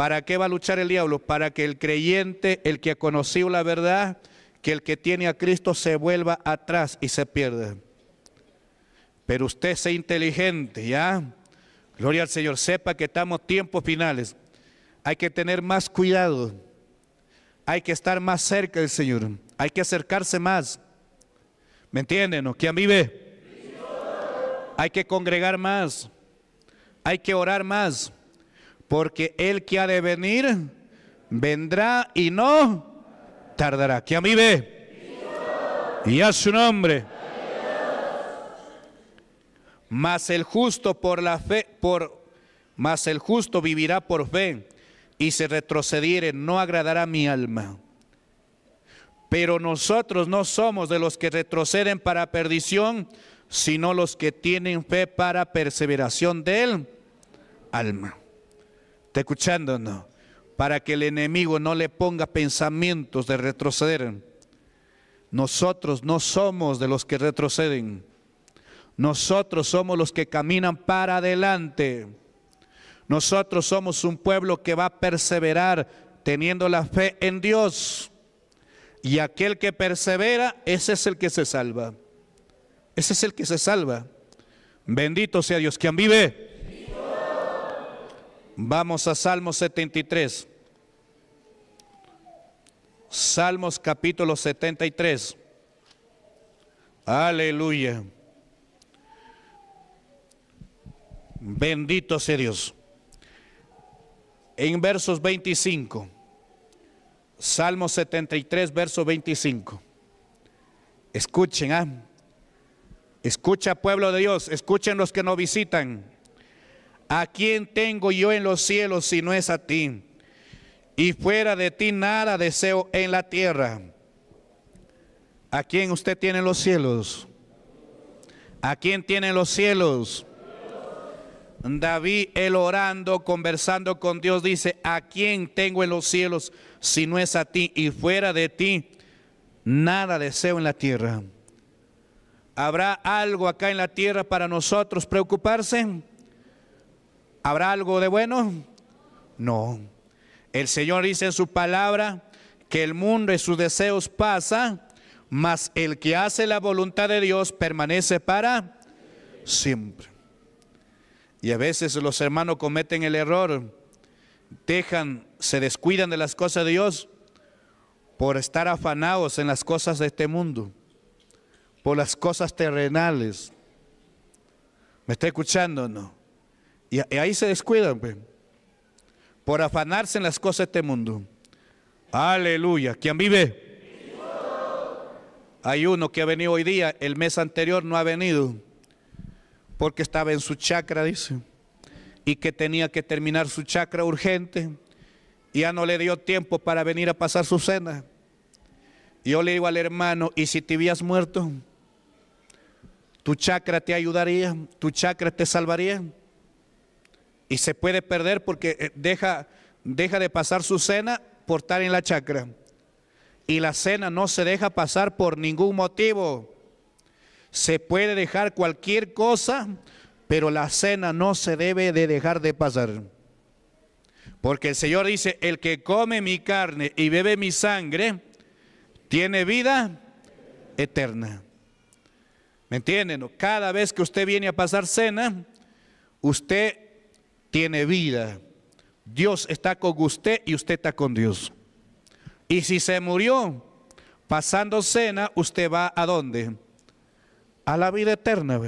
¿Para qué va a luchar el diablo? Para que el creyente, el que ha conocido la verdad, que el que tiene a Cristo se vuelva atrás y se pierda. Pero usted sea inteligente, ¿ya? Gloria al Señor, sepa que estamos tiempos finales. Hay que tener más cuidado. Hay que estar más cerca del Señor. Hay que acercarse más. ¿Me entienden? o ¿Quién vive? Hay que congregar más. Hay que orar más porque el que ha de venir, vendrá y no tardará. Que a mí ve y a su nombre. Mas el justo mas el justo vivirá por fe, y si retrocediere no agradará mi alma. Pero nosotros no somos de los que retroceden para perdición, sino los que tienen fe para perseveración del alma. ¿Está Para que el enemigo no le ponga pensamientos de retroceder. Nosotros no somos de los que retroceden. Nosotros somos los que caminan para adelante. Nosotros somos un pueblo que va a perseverar teniendo la fe en Dios. Y aquel que persevera, ese es el que se salva. Ese es el que se salva. Bendito sea Dios. quien vive? Vamos a Salmo 73. Salmos capítulo 73. Aleluya. Bendito sea Dios. En versos 25. Salmo 73, verso 25. Escuchen, ¿ah? Escucha pueblo de Dios, escuchen los que nos visitan. ¿A quién tengo yo en los cielos si no es a ti? Y fuera de ti nada deseo en la tierra. ¿A quién usted tiene en los cielos? ¿A quién tiene en los cielos? David, el orando, conversando con Dios, dice, ¿a quién tengo en los cielos si no es a ti? Y fuera de ti, nada deseo en la tierra. ¿Habrá algo acá en la tierra para nosotros preocuparse? ¿Habrá algo de bueno? No. El Señor dice en su palabra que el mundo y sus deseos pasa, mas el que hace la voluntad de Dios permanece para siempre. Y a veces los hermanos cometen el error, dejan, se descuidan de las cosas de Dios por estar afanados en las cosas de este mundo, por las cosas terrenales. ¿Me está escuchando no? Y, ahí se descuidan, pues, por afanarse en las cosas de este mundo. Aleluya. ¿Quién vive? Hay uno que ha venido hoy día, el mes anterior no ha venido, porque estaba en su chakra, dice, y que tenía que terminar su chakra urgente, y ya no le dio tiempo para venir a pasar su cena. Yo le digo al hermano, ¿y si te hubieras muerto? ¿Tu chakra te ayudaría? ¿Tu chakra te salvaría? Y se puede perder porque eh, deja, deja de pasar su cena por estar en la chacra. Y la cena no se deja pasar por ningún motivo. Se puede dejar cualquier cosa, pero la cena no se debe de dejar de pasar. Porque el Señor dice, el que come mi carne y bebe mi sangre, tiene vida eterna. ¿Me entienden? Cada vez que usted viene a pasar cena, usted tiene vida. Dios está con usted y usted está con Dios. Y si se murió pasando cena, usted va a dónde? A la vida eterna.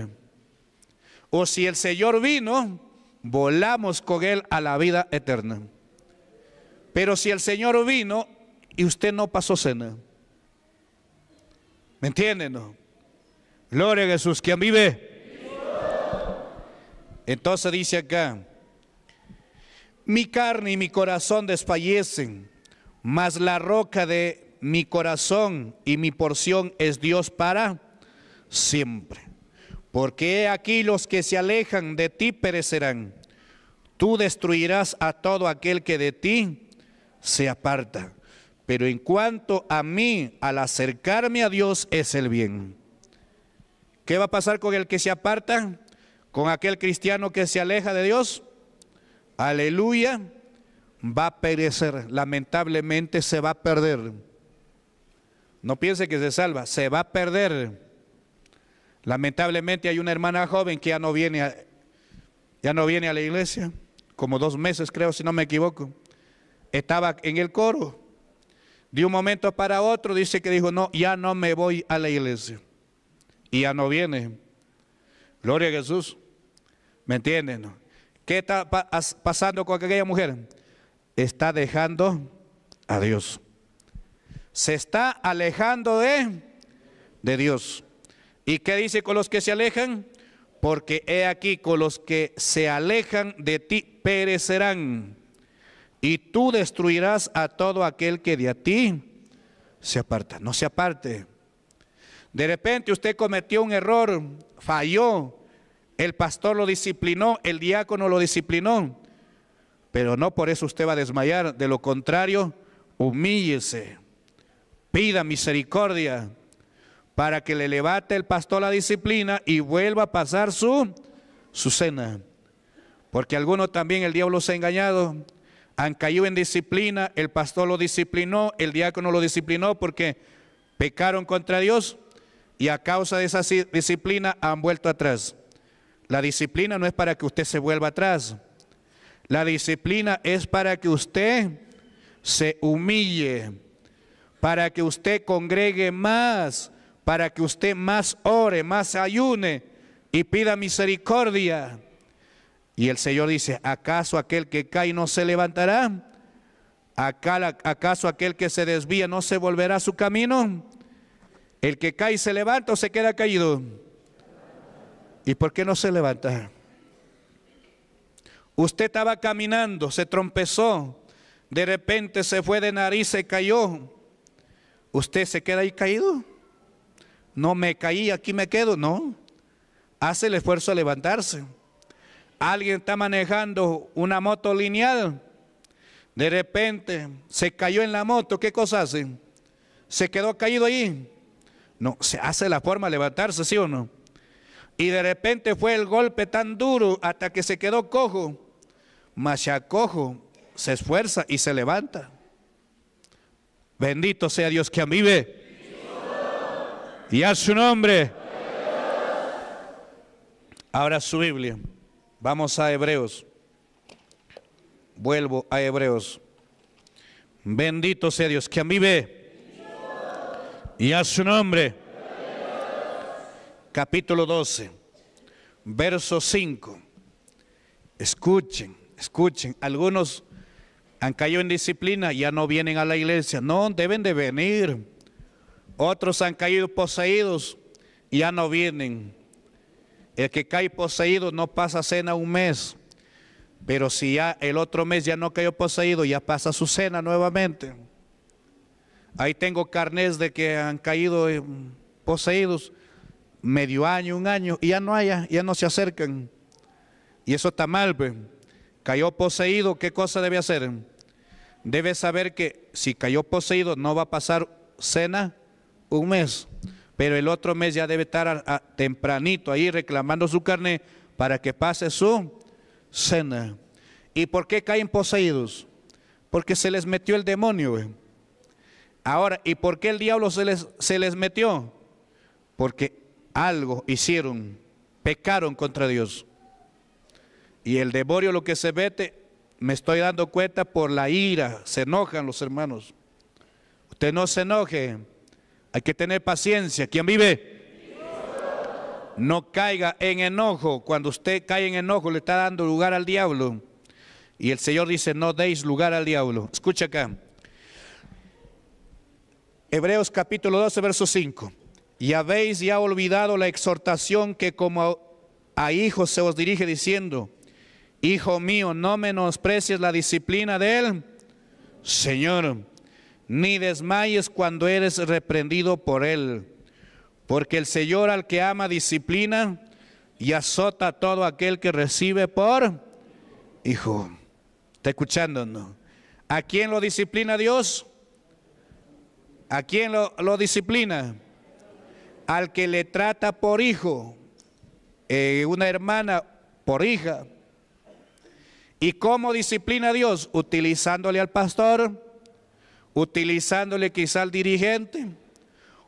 O si el Señor vino, volamos con Él a la vida eterna. Pero si el Señor vino y usted no pasó cena, ¿me entienden? Gloria a Jesús, quien vive. Entonces dice acá, mi carne y mi corazón desfallecen, mas la roca de mi corazón y mi porción es Dios para siempre. Porque aquí los que se alejan de ti perecerán. Tú destruirás a todo aquel que de ti se aparta. Pero en cuanto a mí, al acercarme a Dios es el bien. ¿Qué va a pasar con el que se aparta? Con aquel cristiano que se aleja de Dios aleluya, va a perecer, lamentablemente se va a perder. No piense que se salva, se va a perder. Lamentablemente hay una hermana joven que ya no viene a, ya no viene a la iglesia, como dos meses creo si no me equivoco. Estaba en el coro. De un momento para otro dice que dijo, no, ya no me voy a la iglesia. Y ya no viene. Gloria a Jesús. ¿Me entienden? ¿Qué está pasando con aquella mujer? Está dejando a Dios. Se está alejando de, de Dios. ¿Y qué dice con los que se alejan? Porque he aquí, con los que se alejan de ti perecerán. Y tú destruirás a todo aquel que de a ti se aparta. No se aparte. De repente usted cometió un error, falló, el pastor lo disciplinó, el diácono lo disciplinó. Pero no por eso usted va a desmayar. De lo contrario, humíllese. Pida misericordia para que le levante el pastor la disciplina y vuelva a pasar su, su cena. Porque algunos también el diablo se ha engañado. Han caído en disciplina, el pastor lo disciplinó, el diácono lo disciplinó porque pecaron contra Dios y a causa de esa disciplina han vuelto atrás. La disciplina no es para que usted se vuelva atrás. La disciplina es para que usted se humille, para que usted congregue más, para que usted más ore, más ayune y pida misericordia. Y el Señor dice, ¿acaso aquel que cae no se levantará? ¿Acaso aquel que se desvía no se volverá a su camino? El que cae se levanta o se queda caído. ¿Y por qué no se levanta? Usted estaba caminando, se trompezó, de repente se fue de nariz, se cayó. ¿Usted se queda ahí caído? No me caí, aquí me quedo, no. Hace el esfuerzo a levantarse. Alguien está manejando una moto lineal. De repente se cayó en la moto, ¿qué cosa hace? ¿Se quedó caído ahí? No, se hace la forma de levantarse, ¿sí o no? Y de repente fue el golpe tan duro hasta que se quedó cojo. Mas ya cojo se esfuerza y se levanta. Bendito sea Dios que a ve. Y a su nombre. Ahora su Biblia. Vamos a Hebreos. Vuelvo a Hebreos. Bendito sea Dios que a mí ve. Y a su nombre capítulo 12, verso 5. Escuchen, escuchen. Algunos han caído en disciplina, ya no vienen a la iglesia. No, deben de venir. Otros han caído poseídos, ya no vienen. El que cae poseído no pasa cena un mes. Pero si ya el otro mes ya no cayó poseído, ya pasa su cena nuevamente. Ahí tengo carnés de que han caído poseídos medio año, un año, y ya no haya, ya no se acercan. Y eso está mal, pues. Cayó poseído, ¿qué cosa debe hacer? Debe saber que si cayó poseído no va a pasar cena un mes, pero el otro mes ya debe estar tempranito ahí reclamando su carne para que pase su cena. ¿Y por qué caen poseídos? Porque se les metió el demonio. Pues. Ahora, ¿y por qué el diablo se les, se les metió? Porque algo hicieron, pecaron contra Dios. Y el devorio lo que se vete, me estoy dando cuenta por la ira, se enojan los hermanos. Usted no se enoje, hay que tener paciencia. ¿Quién vive? No caiga en enojo. Cuando usted cae en enojo le está dando lugar al diablo. Y el Señor dice, no deis lugar al diablo. Escucha acá. Hebreos capítulo 12, verso 5 y habéis ya olvidado la exhortación que como a hijos se os dirige diciendo, Hijo mío, no menosprecies la disciplina de él, Señor, ni desmayes cuando eres reprendido por él, porque el Señor al que ama disciplina y azota a todo aquel que recibe por hijo. ¿Está escuchando? ¿A quién lo disciplina Dios? ¿A quién lo, lo disciplina? al que le trata por hijo, eh, una hermana por hija. ¿Y cómo disciplina a Dios? Utilizándole al pastor, utilizándole quizá al dirigente,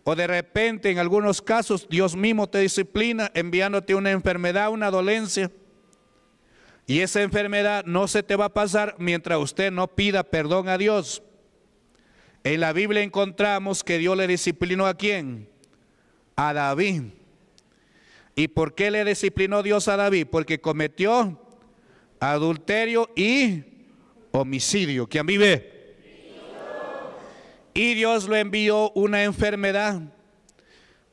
o de repente en algunos casos Dios mismo te disciplina enviándote una enfermedad, una dolencia. Y esa enfermedad no se te va a pasar mientras usted no pida perdón a Dios. En la Biblia encontramos que Dios le disciplinó a quién? a David. ¿Y por qué le disciplinó Dios a David? Porque cometió adulterio y homicidio. ¿Quién vive? Y Dios lo envió una enfermedad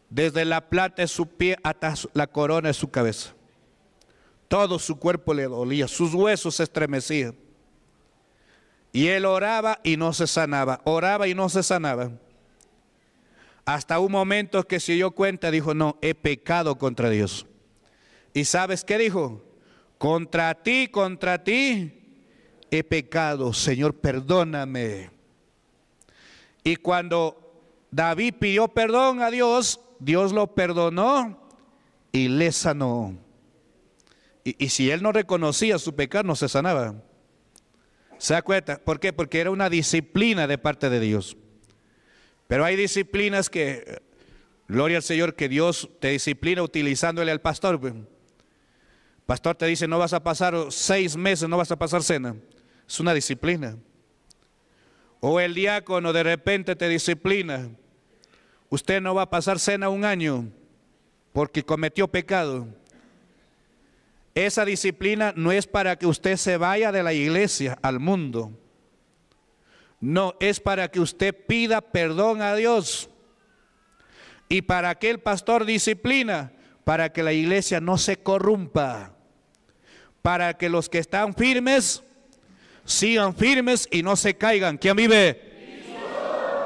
desde la plata de su pie hasta la corona de su cabeza. Todo su cuerpo le dolía, sus huesos se estremecían. Y él oraba y no se sanaba, oraba y no se sanaba. Hasta un momento que se dio cuenta, dijo, no, he pecado contra Dios. ¿Y sabes qué dijo? Contra ti, contra ti, he pecado. Señor, perdóname. Y cuando David pidió perdón a Dios, Dios lo perdonó y le sanó. Y, y, si él no reconocía su pecado, no se sanaba. ¿Se da cuenta? ¿Por qué? Porque era una disciplina de parte de Dios. Pero hay disciplinas que, gloria al Señor, que Dios te disciplina utilizándole al pastor. Pastor te dice, no vas a pasar seis meses, no vas a pasar cena. Es una disciplina. O el diácono de repente te disciplina. Usted no va a pasar cena un año porque cometió pecado. Esa disciplina no es para que usted se vaya de la iglesia al mundo. No, es para que usted pida perdón a Dios. Y para que el pastor disciplina, para que la iglesia no se corrompa, para que los que están firmes sigan firmes y no se caigan. ¿Quién vive?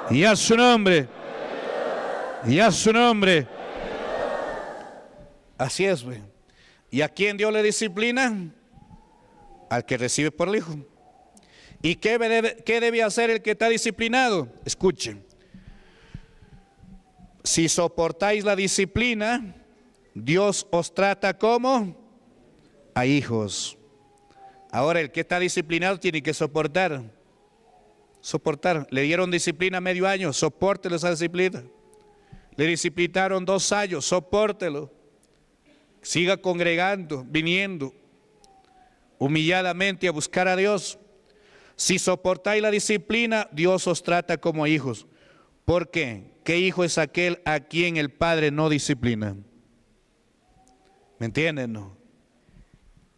Y a su nombre. Y a su nombre. Así es, güey. ¿Y a quién Dios le disciplina? Al que recibe por el Hijo. ¿Y qué debe, hacer el que está disciplinado? Escuchen. Si soportáis la disciplina, Dios os trata como a hijos. Ahora el que está disciplinado tiene que soportar. Soportar. Le dieron disciplina medio año, sopórtelo esa disciplina. Le disciplinaron dos años, sopórtelo. Siga congregando, viniendo humilladamente a buscar a Dios. Si soportáis la disciplina, Dios os trata como hijos. ¿Por qué? ¿Qué hijo es aquel a quien el Padre no disciplina? ¿Me entienden?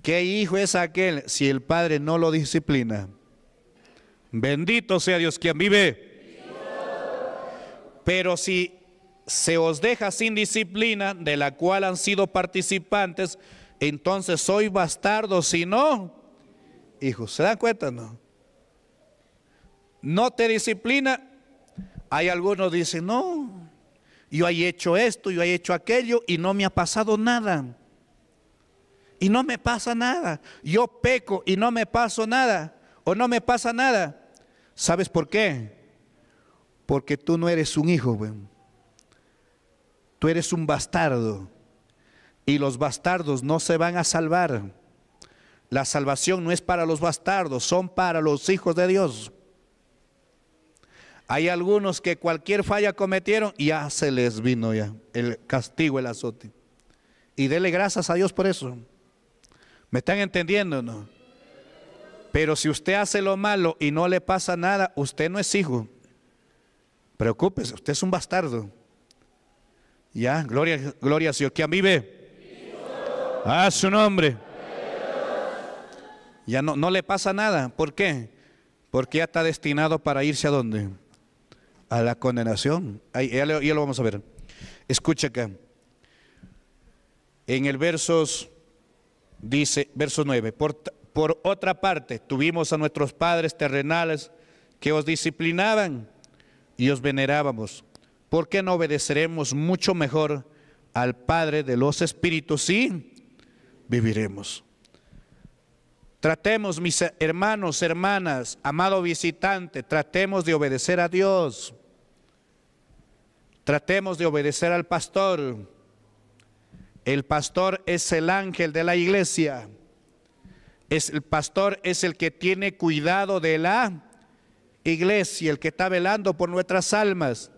¿Qué hijo es aquel si el Padre no lo disciplina? Bendito sea Dios quien vive. Pero si se os deja sin disciplina, de la cual han sido participantes, entonces soy bastardo, si no, hijos. ¿Se dan cuenta? No no te disciplina, hay algunos dicen, no, yo he hecho esto, yo he hecho aquello y no me ha pasado nada. Y no me pasa nada. Yo peco y no me paso nada. O no me pasa nada. ¿Sabes por qué? Porque tú no eres un hijo, Tú eres un bastardo. Y los bastardos no se van a salvar. La salvación no es para los bastardos, son para los hijos de Dios. Hay algunos que cualquier falla cometieron y ya se les vino ya el castigo, el azote. Y dele gracias a Dios por eso. ¿Me están entendiendo no? Pero si usted hace lo malo y no le pasa nada, usted no es hijo. Preocúpese, usted es un bastardo. Ya, gloria, gloria a Dios. ¿Quién vive? A su nombre. Ya no, no le pasa nada. ¿Por qué? Porque ya está destinado para irse a donde a la condenación. Ahí, ya, lo, vamos a ver. Escucha acá. En el versos, dice, verso 9, por, por otra parte, tuvimos a nuestros padres terrenales que os disciplinaban y os venerábamos. ¿Por qué no obedeceremos mucho mejor al Padre de los Espíritus y viviremos? Tratemos, mis hermanos, hermanas, amado visitante, tratemos de obedecer a Dios. Tratemos de obedecer al pastor. El pastor es el ángel de la iglesia. Es el pastor es el que tiene cuidado de la iglesia, el que está velando por nuestras almas.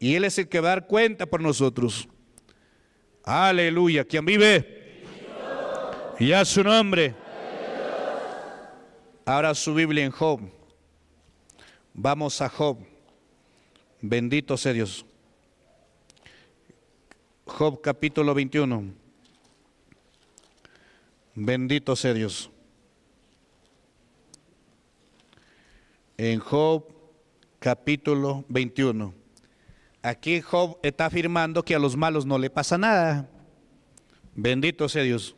Y él es el que va a dar cuenta por nosotros. Aleluya, quien vive. Y a su nombre. Ahora su Biblia en Job. Vamos a Job. Bendito sea Dios. Job capítulo 21. Bendito sea Dios. En Job capítulo 21. Aquí Job está afirmando que a los malos no le pasa nada. Bendito sea Dios.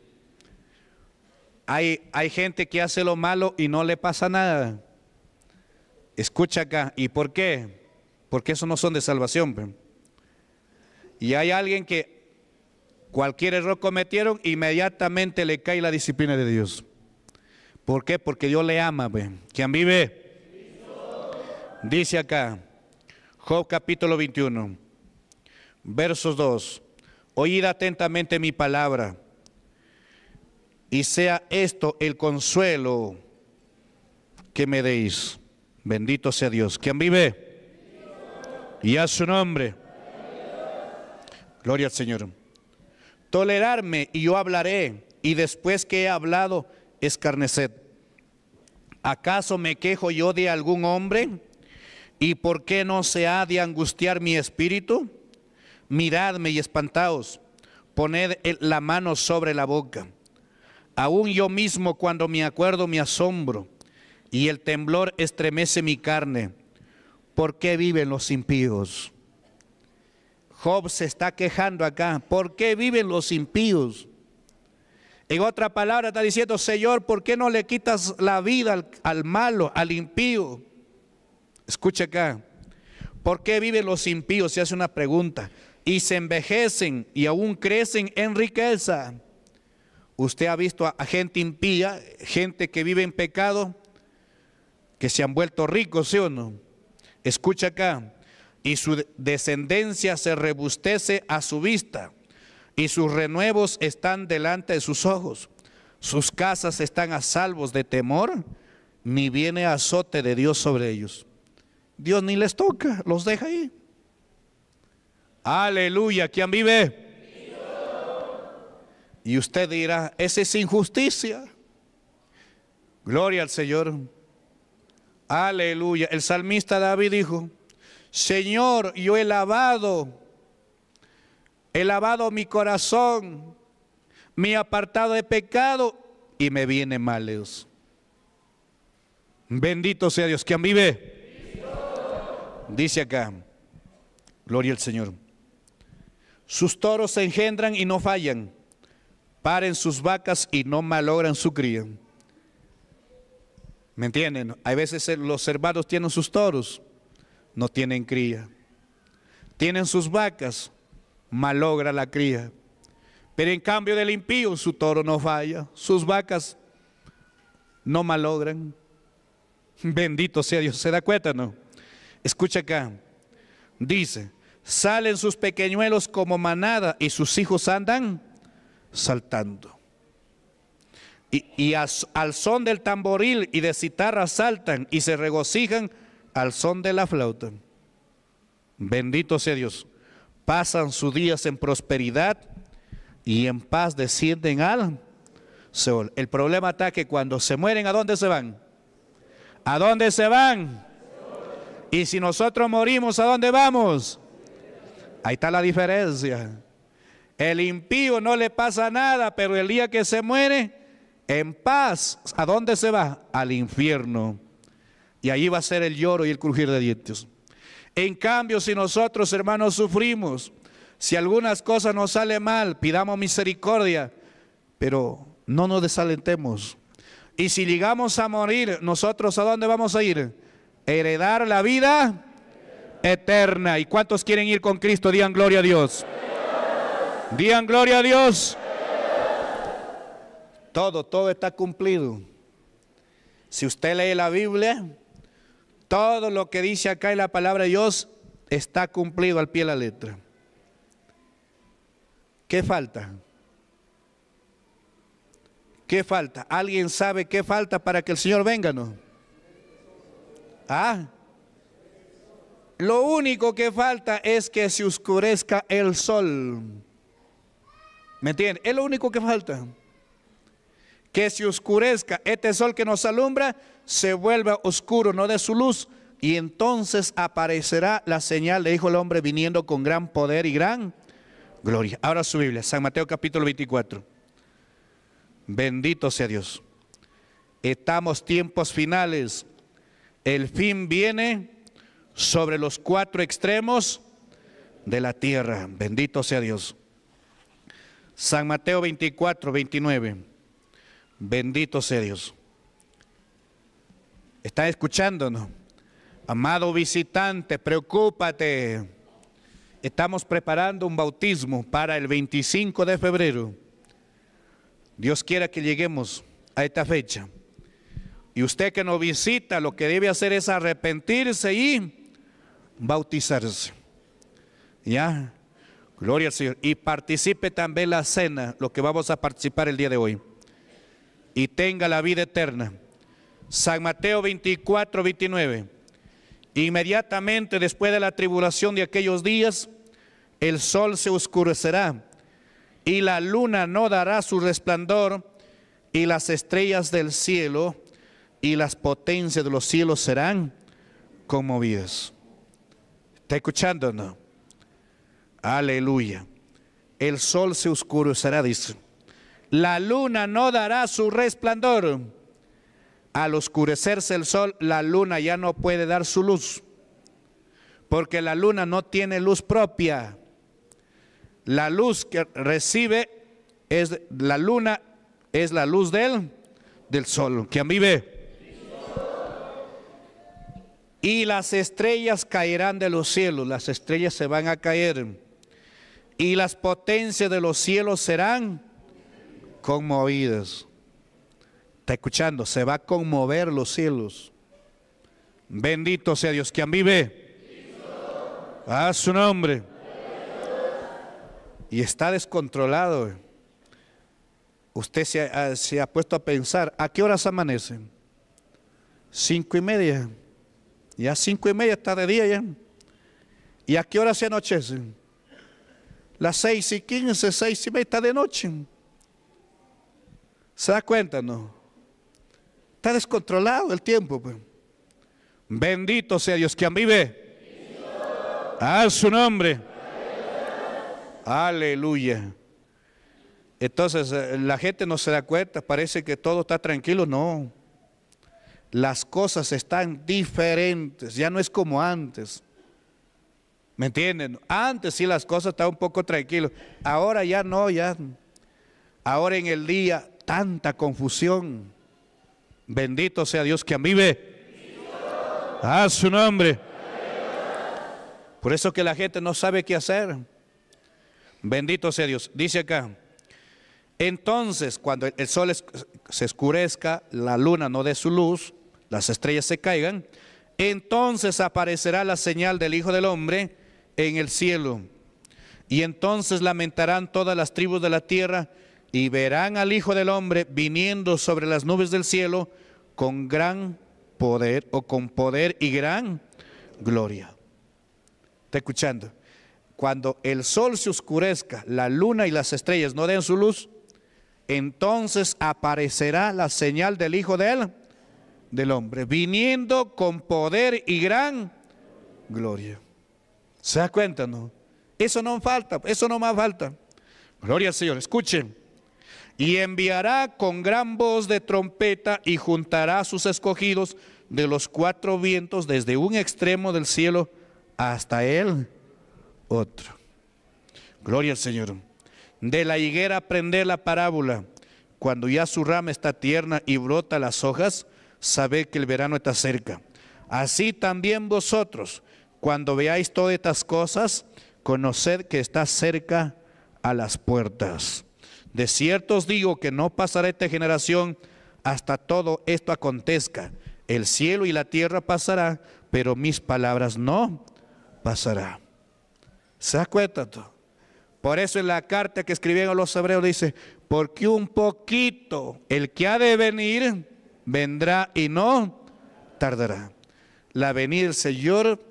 Hay, gente que hace lo malo y no le pasa nada. Escucha acá, ¿y por qué? Porque esos no son de salvación. Y hay alguien que cualquier error cometieron, inmediatamente le cae la disciplina de Dios. ¿Por qué? Porque Dios le ama. ¿Quién vive? Dice acá, Job capítulo 21, versos 2. Oíd atentamente mi palabra y sea esto el consuelo que me deis. Bendito sea Dios. Quien vive? Y a su nombre. Gloria al Señor. Tolerarme y yo hablaré, y después que he hablado, escarneced. ¿Acaso me quejo yo de algún hombre? ¿Y por qué no se ha de angustiar mi espíritu? Miradme y espantaos, poned la mano sobre la boca Aún yo mismo cuando me acuerdo me asombro y el temblor estremece mi carne. ¿Por qué viven los impíos? Job se está quejando acá. ¿Por qué viven los impíos? En otra palabra está diciendo, Señor, ¿por qué no le quitas la vida al, malo, al impío? Escucha acá. ¿Por qué viven los impíos? Se hace una pregunta. Y se envejecen y aún crecen en riqueza. Usted ha visto a, gente impía, gente que vive en pecado, que se han vuelto ricos, ¿sí o no? Escucha acá, y su descendencia se rebustece a su vista, y sus renuevos están delante de sus ojos. Sus casas están a salvos de temor, ni viene azote de Dios sobre ellos. Dios ni les toca, los deja ahí. Aleluya, ¿quién vive? Y usted dirá, esa es injusticia. Gloria al Señor. Aleluya. El salmista David dijo, Señor, yo he lavado, he lavado mi corazón, mi apartado de pecado y me viene mal Dios. Bendito sea Dios. ¿Quién vive? Dice acá, gloria al Señor. Sus toros se engendran y no fallan paren sus vacas y no malogran su cría. ¿Me entienden? Hay veces eh, los hermanos tienen sus toros, no tienen cría. Tienen sus vacas, malogra la cría. Pero en cambio del impío su toro no falla, sus vacas no malogran. Bendito sea Dios, ¿se da cuenta no? Escucha acá, dice, salen sus pequeñuelos como manada y sus hijos andan saltando. Y, al son del tamboril y de citarra saltan y se regocijan al son de la flauta. Bendito sea Dios. Pasan sus días en prosperidad y en paz descienden al sol El problema está que cuando se mueren, ¿a dónde se van? ¿A dónde se van? Y si nosotros morimos, ¿a dónde vamos? Ahí está la diferencia. El impío no le pasa nada, pero el día que se muere, en paz, ¿a dónde se va? Al infierno. Y allí va a ser el lloro y el crujir de dientes. En cambio, si nosotros, hermanos, sufrimos, si algunas cosas nos salen mal, pidamos misericordia, pero no nos desalentemos. Y si llegamos a morir, nosotros a dónde vamos a ir? Heredar la vida eterna. ¿Y cuántos quieren ir con Cristo? Digan gloria a Dios. Digan gloria a Dios. Todo, todo está cumplido. Si usted lee la Biblia, todo lo que dice acá en la palabra de Dios está cumplido al pie de la letra. ¿Qué falta? ¿Qué falta? ¿Alguien sabe qué falta para que el Señor venga? No? Ah, lo único que falta es que se oscurezca el sol. ¿Me entienden? Es lo único que falta. Que se oscurezca este sol que nos alumbra, se vuelva oscuro, no de su luz. Y entonces aparecerá la señal, le dijo el hombre, viniendo con gran poder y gran gloria. Ahora su Biblia, San Mateo capítulo 24. Bendito sea Dios. Estamos tiempos finales. El fin viene sobre los cuatro extremos de la tierra. Bendito sea Dios. San Mateo 24, 29. Bendito sea Dios. está escuchándonos? Amado visitante, preocúpate. Estamos preparando un bautismo para el 25 de febrero. Dios quiera que lleguemos a esta fecha. Y usted que nos visita, lo que debe hacer es arrepentirse y bautizarse. ¿Ya? Gloria al Señor. Y participe también la cena, lo que vamos a participar el día de hoy. Y tenga la vida eterna. San Mateo 24, 29. Inmediatamente después de la tribulación de aquellos días, el sol se oscurecerá y la luna no dará su resplandor y las estrellas del cielo y las potencias de los cielos serán conmovidas. ¿Está escuchando no? Aleluya. El sol se oscurecerá, dice. La luna no dará su resplandor. Al oscurecerse el sol, la luna ya no puede dar su luz. Porque la luna no tiene luz propia. La luz que recibe es la luna, es la luz del, del sol. ¿quién vive? y las estrellas caerán de los cielos, las estrellas se van a caer y las potencias de los cielos serán conmovidas. Está escuchando, se va a conmover los cielos. Bendito sea Dios, quien vive a su nombre. Y está descontrolado. Usted se ha, puesto a pensar, ¿a qué horas amanecen? Cinco y media. Ya cinco y media está de día ya. ¿Y a qué hora se anochecen? las 6 y 15, 6 y media, está de noche. ¿Se da cuenta, no? Está descontrolado el tiempo. Pues. Bendito sea Dios, quien vive. A su nombre. Aleluya. Entonces eh, la gente no se da cuenta, parece que todo está tranquilo, no. Las cosas están diferentes, ya no es como antes. ¿Me entienden? Antes sí las cosas estaban un poco tranquilas. Ahora ya no, ya. Ahora en el día tanta confusión. Bendito sea Dios que a mí ve. A ah, su nombre. Por eso que la gente no sabe qué hacer. Bendito sea Dios. Dice acá. Entonces, cuando el sol se oscurezca, la luna no dé su luz, las estrellas se caigan, entonces aparecerá la señal del Hijo del Hombre en el cielo. Y entonces lamentarán todas las tribus de la tierra y verán al Hijo del Hombre viniendo sobre las nubes del cielo con gran poder o con poder y gran gloria. ¿Está escuchando? Cuando el sol se oscurezca, la luna y las estrellas no den su luz, entonces aparecerá la señal del Hijo del, del Hombre, viniendo con poder y gran gloria. ¿Se da cuenta, no? Eso no falta, eso no más falta. Gloria al Señor, escuchen. Y enviará con gran voz de trompeta y juntará a sus escogidos de los cuatro vientos desde un extremo del cielo hasta el otro. Gloria al Señor. De la higuera aprender la parábola. Cuando ya su rama está tierna y brota las hojas, sabed que el verano está cerca. Así también vosotros, cuando veáis todas estas cosas, conoced que está cerca a las puertas. De cierto os digo que no pasará esta generación hasta todo esto acontezca. El cielo y la tierra pasará, pero mis palabras no pasará. ¿Se acuerdan. Por eso en la carta que escribieron los hebreos dice, porque un poquito el que ha de venir, vendrá y no tardará. La venir Señor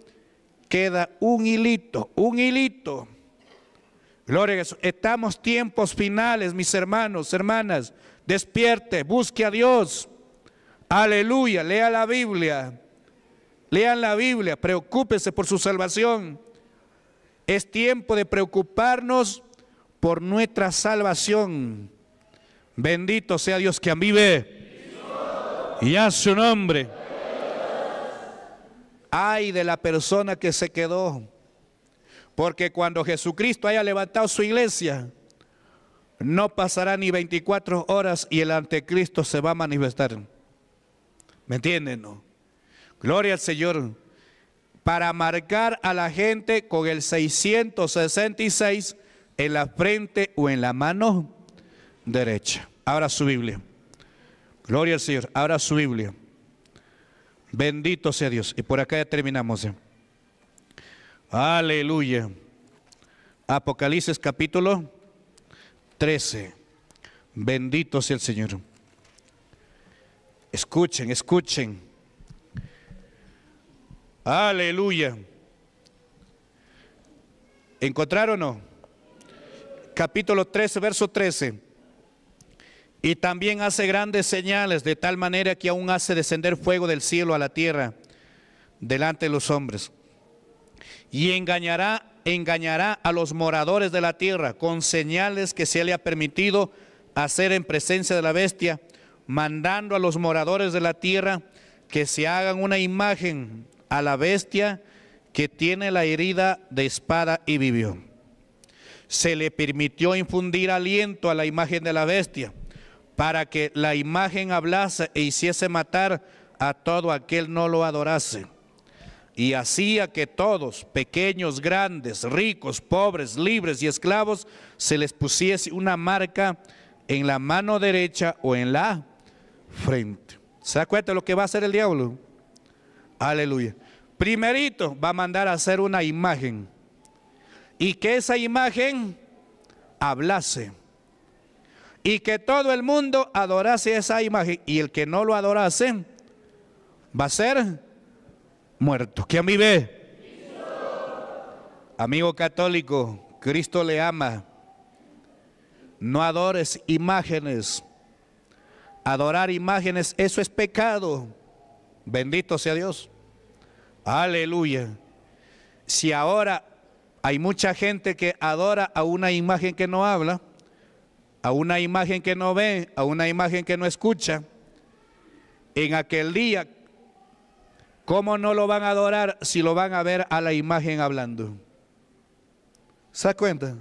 queda un hilito, un hilito. Gloria a Jesús. Estamos tiempos finales, mis hermanos, hermanas. Despierte, busque a Dios. Aleluya, lea la Biblia. Lean la Biblia, preocúpese por su salvación. Es tiempo de preocuparnos por nuestra salvación. Bendito sea Dios que vive. Y hace su nombre ay de la persona que se quedó. Porque cuando Jesucristo haya levantado su iglesia, no pasará ni 24 horas y el anticristo se va a manifestar. ¿Me entienden? Gloria al Señor. Para marcar a la gente con el 666 en la frente o en la mano derecha. Ahora su Biblia. Gloria al Señor. Ahora su Biblia. Bendito sea Dios. Y por acá ya terminamos. ¿eh? Aleluya. Apocalipsis capítulo 13. Bendito sea el Señor. Escuchen, escuchen. Aleluya. ¿Encontraron o no? Capítulo 13, verso 13. Y también hace grandes señales, de tal manera que aún hace descender fuego del cielo a la tierra delante de los hombres. Y engañará, engañará a los moradores de la tierra con señales que se le ha permitido hacer en presencia de la bestia, mandando a los moradores de la tierra que se hagan una imagen a la bestia que tiene la herida de espada y vivió. Se le permitió infundir aliento a la imagen de la bestia para que la imagen hablase e hiciese matar a todo aquel no lo adorase. Y hacía que todos, pequeños, grandes, ricos, pobres, libres y esclavos, se les pusiese una marca en la mano derecha o en la frente. ¿Se da cuenta lo que va a hacer el diablo? Aleluya. Primerito va a mandar a hacer una imagen. Y que esa imagen hablase y que todo el mundo adorase esa imagen. Y el que no lo adorase va a ser muerto. a mí ve? Amigo católico, Cristo le ama. No adores imágenes. Adorar imágenes, eso es pecado. Bendito sea Dios. Aleluya. Si ahora hay mucha gente que adora a una imagen que no habla, a una imagen que no ve, a una imagen que no escucha, en aquel día, ¿cómo no lo van a adorar si lo van a ver a la imagen hablando? ¿Se da cuenta?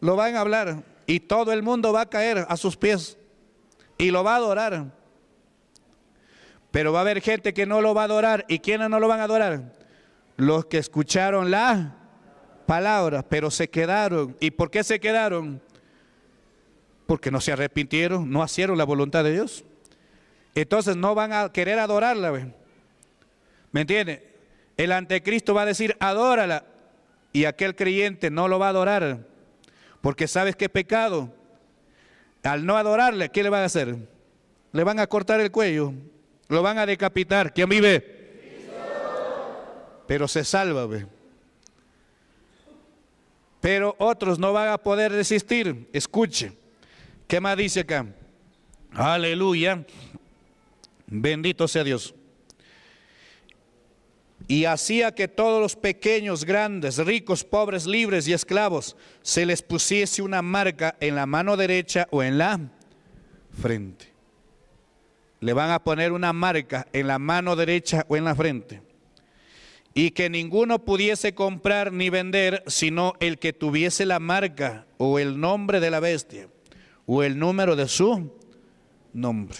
Lo van a hablar y todo el mundo va a caer a sus pies y lo va a adorar. Pero va a haber gente que no lo va a adorar. ¿Y quiénes no lo van a adorar? Los que escucharon la palabra, pero se quedaron. ¿Y por qué se quedaron? porque no se arrepintieron, no hicieron la voluntad de Dios. Entonces no van a querer adorarla. ¿Me entiende? El anticristo va a decir, adórala. Y aquel creyente no lo va a adorar. Porque sabes qué pecado. Al no adorarle, ¿qué le van a hacer? Le van a cortar el cuello. Lo van a decapitar. ¿Quién vive? Pero se salva. ¿ve? Pero otros no van a poder resistir. Escuche. ¿Qué más dice acá? Aleluya. Bendito sea Dios. Y hacía que todos los pequeños, grandes, ricos, pobres, libres y esclavos se les pusiese una marca en la mano derecha o en la frente. Le van a poner una marca en la mano derecha o en la frente. Y que ninguno pudiese comprar ni vender, sino el que tuviese la marca o el nombre de la bestia o el número de su nombre.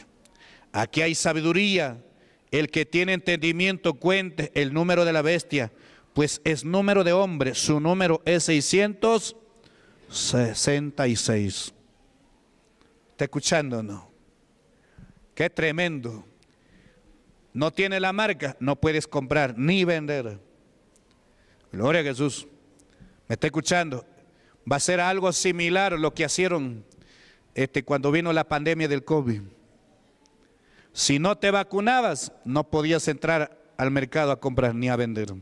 Aquí hay sabiduría. El que tiene entendimiento cuente el número de la bestia, pues es número de hombre. Su número es 666. ¿Está escuchando no? Qué tremendo. No tiene la marca, no puedes comprar ni vender. Gloria a Jesús. ¿Me está escuchando? Va a ser algo similar a lo que hicieron este, cuando vino la pandemia del COVID. Si no te vacunabas, no podías entrar al mercado a comprar ni a vender.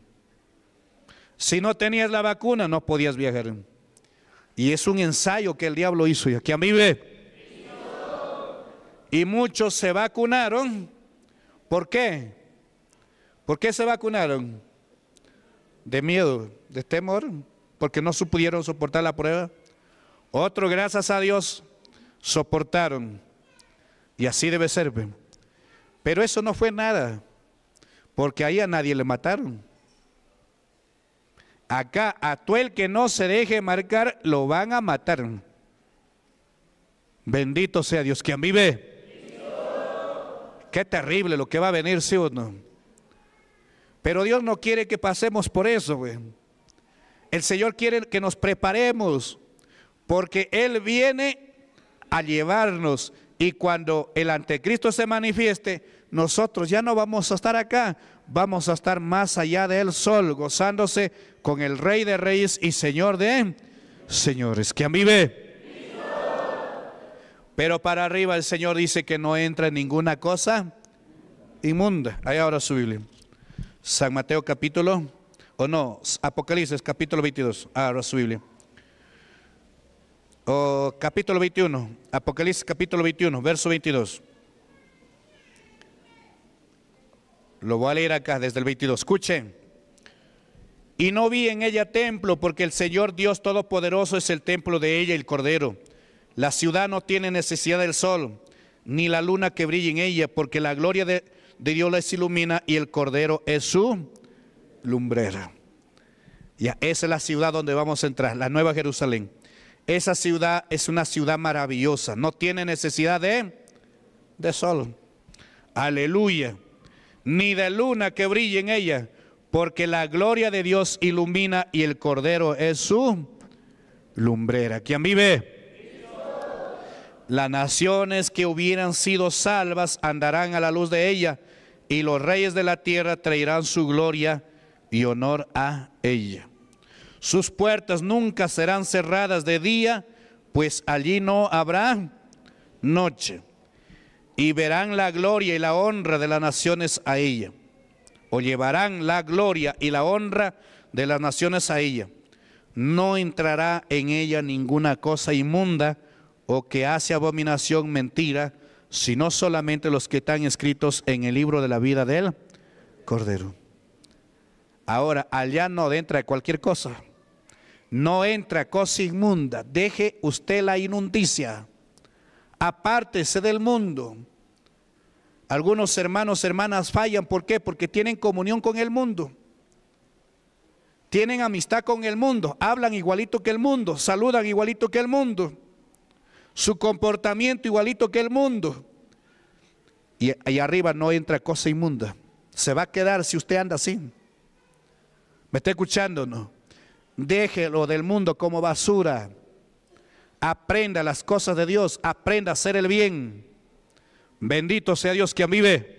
Si no tenías la vacuna, no podías viajar. Y es un ensayo que el diablo hizo y aquí a mí ve. Y muchos se vacunaron. ¿Por qué? ¿Por qué se vacunaron? De miedo, de temor, porque no pudieron soportar la prueba. Otro, gracias a Dios, soportaron. Y así debe ser. Pero eso no fue nada, porque ahí a nadie le mataron. Acá, a todo el que no se deje marcar, lo van a matar. Bendito sea Dios, quien vive. Qué terrible lo que va a venir, sí o no. Pero Dios no quiere que pasemos por eso, El Señor quiere que nos preparemos, porque Él viene a llevarnos y cuando el anticristo se manifieste, nosotros ya no vamos a estar acá, vamos a estar más allá del sol, gozándose con el Rey de Reyes y Señor de Señores. ¿Quién vive? Pero para arriba el Señor dice que no entra en ninguna cosa inmunda. Ahí ahora su Biblia. San Mateo capítulo, o no, Apocalipsis capítulo 22. Ahora su Biblia capítulo 21, Apocalipsis capítulo 21, verso 22. Lo voy a leer acá desde el 22. Escuchen. Y no vi en ella templo, porque el Señor Dios Todopoderoso es el templo de ella, el Cordero. La ciudad no tiene necesidad del sol, ni la luna que brille en ella, porque la gloria de, de Dios les ilumina y el Cordero es su lumbrera. Ya, esa es la ciudad donde vamos a entrar, la Nueva Jerusalén. Esa ciudad es una ciudad maravillosa, no tiene necesidad de, de sol. Aleluya. Ni de luna que brille en ella, porque la gloria de Dios ilumina y el Cordero es su lumbrera. ¿Quién vive? Las naciones que hubieran sido salvas andarán a la luz de ella, y los reyes de la tierra traerán su gloria y honor a ella. Sus puertas nunca serán cerradas de día, pues allí no habrá noche. Y verán la gloria y la honra de las naciones a ella. O llevarán la gloria y la honra de las naciones a ella. No entrará en ella ninguna cosa inmunda o que hace abominación mentira, sino solamente los que están escritos en el libro de la vida del Cordero. Ahora, allá no entra cualquier cosa no entra cosa inmunda, deje usted la inundicia, apártese del mundo. Algunos hermanos, hermanas fallan, ¿por qué? Porque tienen comunión con el mundo. Tienen amistad con el mundo, hablan igualito que el mundo, saludan igualito que el mundo, su comportamiento igualito que el mundo. Y ahí arriba no entra cosa inmunda. Se va a quedar si usted anda así. ¿Me está escuchando no? déjelo del mundo como basura. Aprenda las cosas de Dios, aprenda a hacer el bien. Bendito sea Dios quien vive.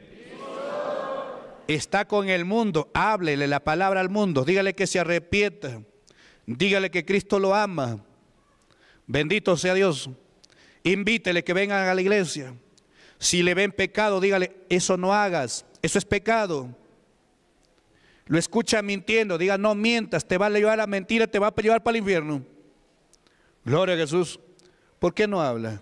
Está con el mundo, háblele la palabra al mundo, dígale que se arrepienta, dígale que Cristo lo ama. Bendito sea Dios. Invítele que vengan a la iglesia. Si le ven pecado, dígale, eso no hagas, eso es pecado lo escucha mintiendo, diga, no mientas, te va a llevar a mentira, te va a llevar para el infierno. Gloria a Jesús. ¿Por qué no habla?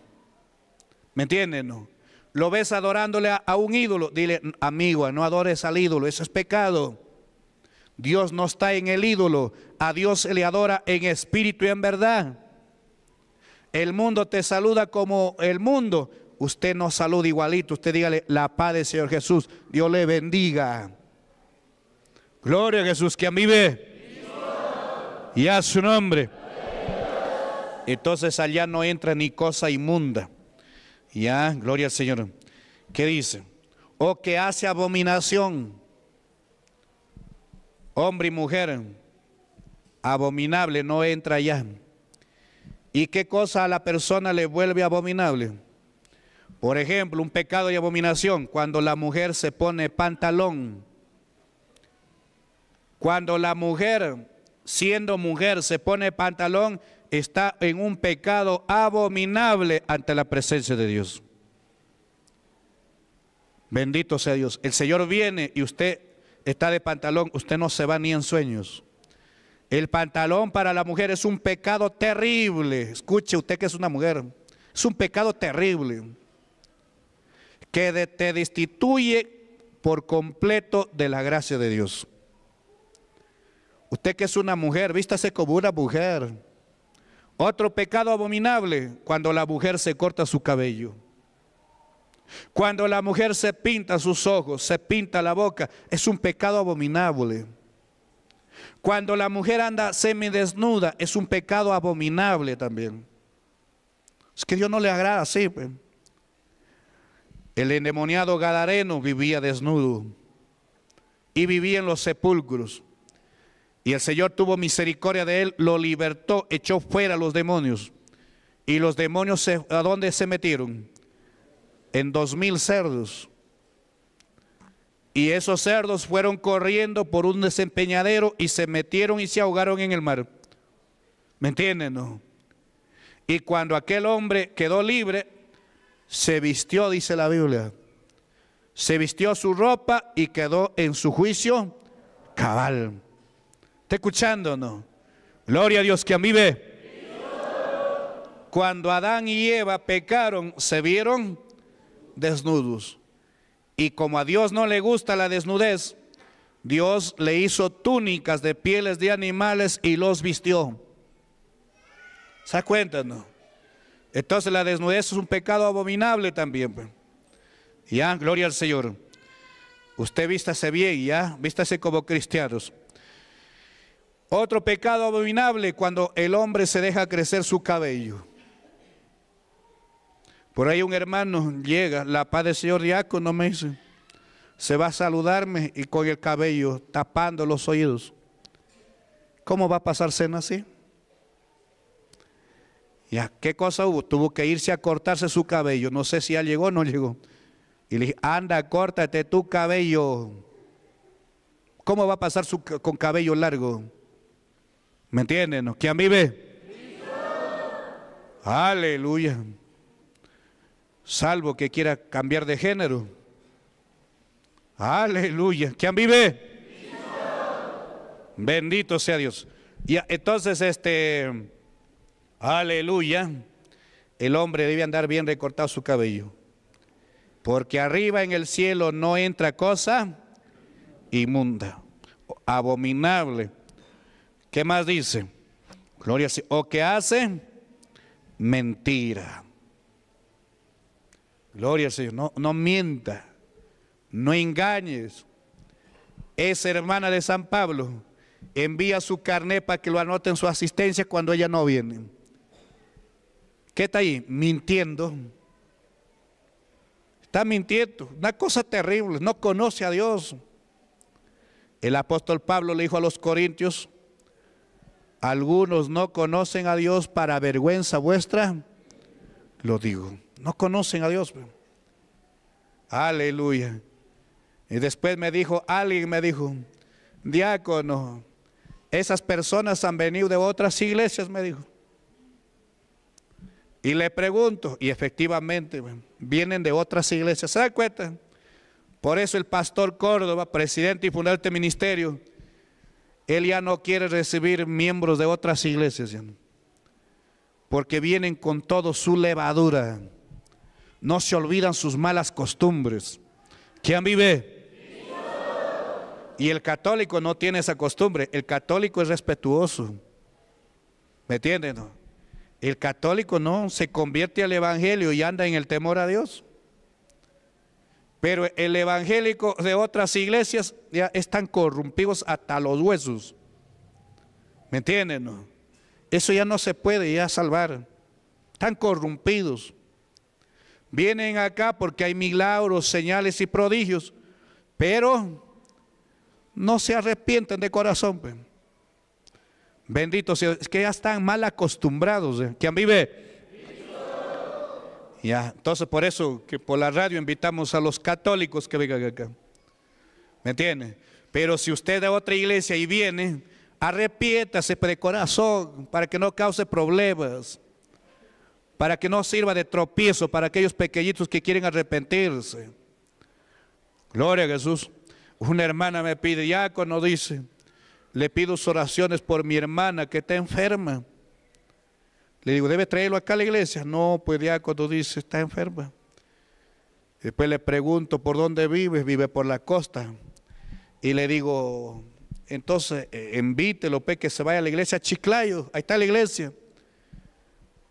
¿Me entienden? No? Lo ves adorándole a, un ídolo. Dile, amigo, no adores al ídolo, eso es pecado. Dios no está en el ídolo, a Dios se le adora en espíritu y en verdad. El mundo te saluda como el mundo. Usted no saluda igualito, usted dígale, la paz del Señor Jesús, Dios le bendiga. Gloria a Jesús que a mí ve. Y a su nombre. Entonces allá no entra ni cosa inmunda. Ya, gloria al Señor. ¿Qué dice? O oh, que hace abominación. Hombre y mujer. Abominable no entra allá. ¿Y qué cosa a la persona le vuelve abominable? Por ejemplo, un pecado y abominación, cuando la mujer se pone pantalón cuando la mujer, siendo mujer, se pone pantalón, está en un pecado abominable ante la presencia de Dios. Bendito sea Dios. El Señor viene y usted está de pantalón, usted no se va ni en sueños. El pantalón para la mujer es un pecado terrible. Escuche usted que es una mujer. Es un pecado terrible. Que te destituye por completo de la gracia de Dios. Usted que es una mujer, vístase como una mujer. Otro pecado abominable, cuando la mujer se corta su cabello. Cuando la mujer se pinta sus ojos, se pinta la boca, es un pecado abominable. Cuando la mujer anda semidesnuda, es un pecado abominable también. Es que Dios no le agrada así. Pues. El endemoniado Gadareno vivía desnudo y vivía en los sepulcros. Y el Señor tuvo misericordia de él, lo libertó, echó fuera los demonios. ¿Y los demonios a dónde se metieron? En dos mil cerdos. Y esos cerdos fueron corriendo por un desempeñadero y se metieron y se ahogaron en el mar. ¿Me entienden? No? Y cuando aquel hombre quedó libre, se vistió, dice la Biblia. Se vistió su ropa y quedó en su juicio cabal. ¿Está escuchando no? Gloria a Dios, que a mí ve Cuando Adán y Eva pecaron, se vieron desnudos. Y como a Dios no le gusta la desnudez, Dios le hizo túnicas de pieles de animales y los vistió. ¿Se da Entonces la desnudez es un pecado abominable también. Pues. Ya, gloria al Señor. Usted vístase bien, ya, vístase como cristianos. Otro pecado abominable cuando el hombre se deja crecer su cabello. Por ahí un hermano llega, la paz del Señor no me dice, se va a saludarme y con el cabello tapando los oídos. ¿Cómo va a pasar cena así? Ya, ¿qué cosa hubo? Tuvo que irse a cortarse su cabello. No sé si ya llegó o no llegó. Y le dije, anda, córtate tu cabello. ¿Cómo va a pasar con cabello largo? ¿Me entienden? ¿Quién vive? Aleluya. Salvo que quiera cambiar de género. Aleluya. ¿Quién vive? Bendito sea Dios. Y entonces este, aleluya, el hombre debe andar bien recortado su cabello. Porque arriba en el cielo no entra cosa inmunda, abominable ¿Qué más dice? Gloria O qué hace mentira. Gloria al Señor. No, no mienta. No engañes. Esa hermana de San Pablo envía su carnet para que lo anoten su asistencia cuando ella no viene. ¿Qué está ahí? Mintiendo. Está mintiendo. Una cosa terrible. No conoce a Dios. El apóstol Pablo le dijo a los corintios, algunos no conocen a Dios para vergüenza vuestra, lo digo, no conocen a Dios. Pues. Aleluya. Y después me dijo, alguien me dijo, diácono, esas personas han venido de otras iglesias, me dijo. Y le pregunto, y efectivamente, pues, vienen de otras iglesias. ¿Se da cuenta? Por eso el pastor Córdoba, presidente y fundador de este ministerio, él ya no quiere recibir miembros de otras iglesias, porque vienen con todo su levadura. No se olvidan sus malas costumbres. ¿Quién vive? Y el católico no tiene esa costumbre. El católico es respetuoso. ¿Me entienden? El católico no se convierte al evangelio y anda en el temor a Dios. Pero el evangélico de otras iglesias ya están corrompidos hasta los huesos. ¿Me entienden? Eso ya no se puede ya salvar. Están corrompidos. Vienen acá porque hay milagros, señales y prodigios, pero no se arrepienten de corazón. Pues. Bendito sea, es que ya están mal acostumbrados. Quien eh. ¿Quién vive? Ya, entonces por eso que por la radio invitamos a los católicos que vengan acá. ¿Me entiende? Pero si usted de otra iglesia y viene, por de corazón para que no cause problemas, para que no sirva de tropiezo para aquellos pequeñitos que quieren arrepentirse. Gloria a Jesús. Una hermana me pide, ya cuando dice, le pido oraciones por mi hermana que está enferma. Le digo, debe traerlo acá a la iglesia. No, pues ya cuando dice, está enferma. Después le pregunto, ¿por dónde vives? Vive por la costa. Y le digo, entonces, eh, invítelo, pues, que se vaya a la iglesia a Chiclayo. Ahí está la iglesia.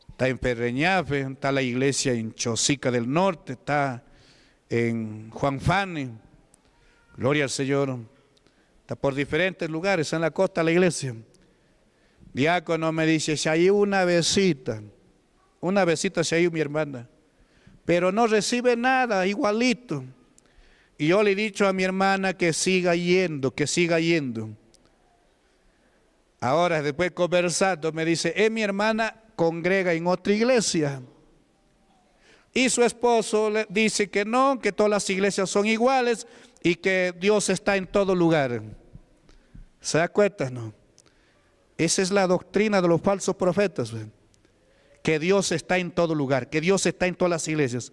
Está en Perreñafe, está la iglesia en Chosica del Norte, está en Juanfane, Gloria al Señor. Está por diferentes lugares, en la costa la iglesia. Diácono me dice, si hay una besita, una besita si hay mi hermana, pero no recibe nada, igualito. Y yo le he dicho a mi hermana que siga yendo, que siga yendo. Ahora, después conversando, me dice, es eh, mi hermana congrega en otra iglesia. Y su esposo le dice que no, que todas las iglesias son iguales y que Dios está en todo lugar. ¿Se da cuenta, no? Esa es la doctrina de los falsos profetas. Que Dios está en todo lugar, que Dios está en todas las iglesias.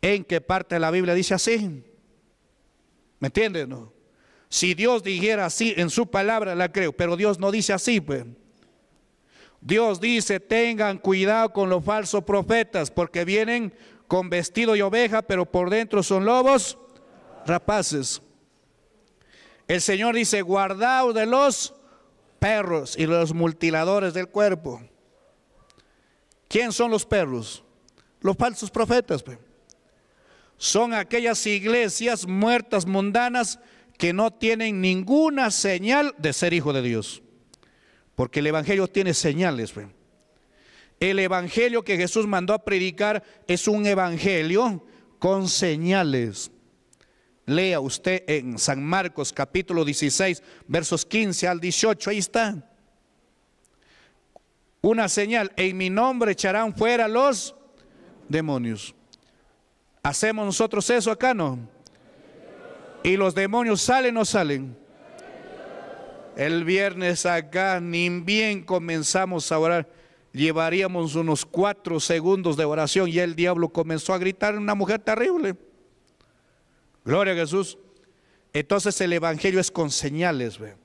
¿En qué parte de la Biblia dice así? ¿Me entienden? Si Dios dijera así en su palabra, la creo, pero Dios no dice así. Dios dice, tengan cuidado con los falsos profetas, porque vienen con vestido y oveja, pero por dentro son lobos rapaces. El Señor dice, guardaos de los perros y los mutiladores del cuerpo. ¿Quién son los perros? Los falsos profetas. Pues. Son aquellas iglesias muertas mundanas que no tienen ninguna señal de ser hijo de Dios. Porque el Evangelio tiene señales. Pues. El Evangelio que Jesús mandó a predicar es un Evangelio con señales. Lea usted en San Marcos capítulo 16, versos 15 al 18, ahí está. Una señal, en mi nombre echarán fuera los demonios. ¿Hacemos nosotros eso acá, no? ¿Y los demonios salen o salen? El viernes acá, ni bien comenzamos a orar, llevaríamos unos cuatro segundos de oración y el diablo comenzó a gritar, una mujer terrible. Gloria a Jesús. Entonces el Evangelio es con señales. Ve.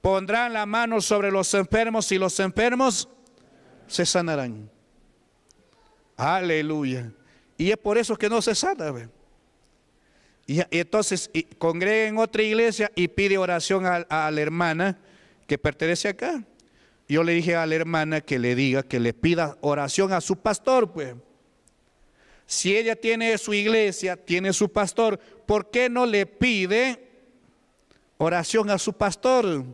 Pondrán la mano sobre los enfermos y los enfermos se sanarán. Aleluya. Y es por eso que no se sana. Y, entonces congrega en otra iglesia y pide oración a, la hermana que pertenece acá. Yo le dije a la hermana que le diga que le pida oración a su pastor, pues. Si ella tiene su iglesia, tiene su pastor, ¿por qué no le pide oración a su pastor?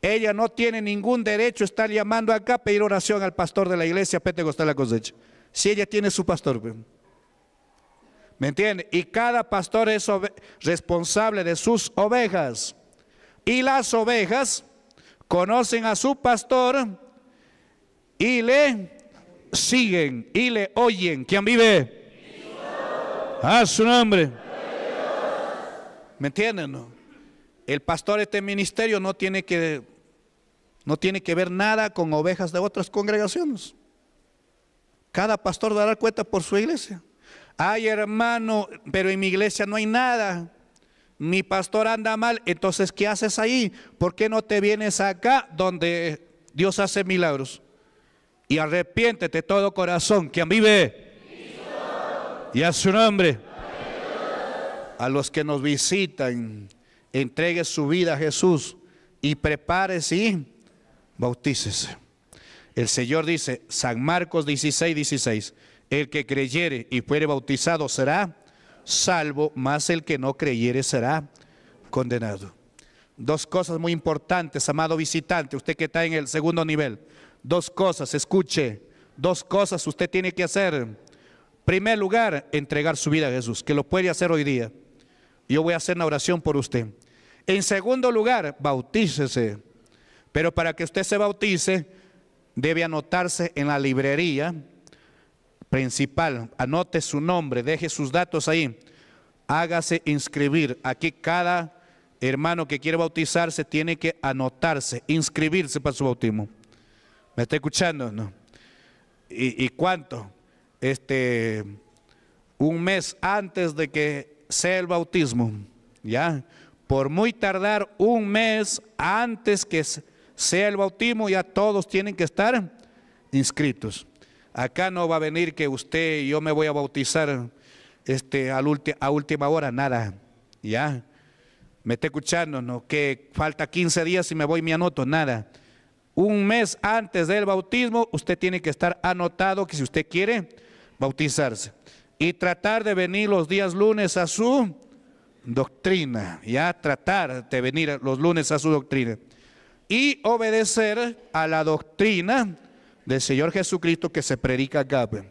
Ella no tiene ningún derecho a estar llamando acá a pedir oración al pastor de la iglesia Pentecostal la cosecha. Si ella tiene su pastor. Pues. ¿Me entiende? Y cada pastor es responsable de sus ovejas. Y las ovejas conocen a su pastor y le siguen y le oyen. ¿Quién vive? A su nombre. ¿Me entienden? No? El pastor de este ministerio no tiene que no tiene que ver nada con ovejas de otras congregaciones. Cada pastor dará cuenta por su iglesia. Ay, hermano, pero en mi iglesia no hay nada. Mi pastor anda mal, entonces ¿qué haces ahí? ¿Por qué no te vienes acá donde Dios hace milagros? Y arrepiéntete todo corazón, quien vive y a su nombre. A los que nos visitan, entregue su vida a Jesús y prepárese y bautícese. El Señor dice, San Marcos 16, 16, el que creyere y fuere bautizado será salvo, más el que no creyere será condenado. Dos cosas muy importantes, amado visitante, usted que está en el segundo nivel. Dos cosas, escuche, dos cosas usted tiene que hacer Primer lugar, entregar su vida a Jesús, que lo puede hacer hoy día. Yo voy a hacer una oración por usted. En segundo lugar, bautícese. Pero para que usted se bautice, debe anotarse en la librería principal. Anote su nombre, deje sus datos ahí. Hágase inscribir. Aquí cada hermano que quiere bautizarse tiene que anotarse, inscribirse para su bautismo. ¿Me está escuchando? No? ¿Y, y cuánto? este, un mes antes de que sea el bautismo, ¿ya? Por muy tardar un mes antes que sea el bautismo, ya todos tienen que estar inscritos. Acá no va a venir que usted y yo me voy a bautizar este, a, última hora, nada, ¿ya? Me está escuchando, ¿no? Que falta 15 días y me voy y me anoto, nada. Un mes antes del bautismo, usted tiene que estar anotado que si usted quiere bautizarse y tratar de venir los días lunes a su doctrina, ya tratar de venir los lunes a su doctrina y obedecer a la doctrina del Señor Jesucristo que se predica acá. Pues.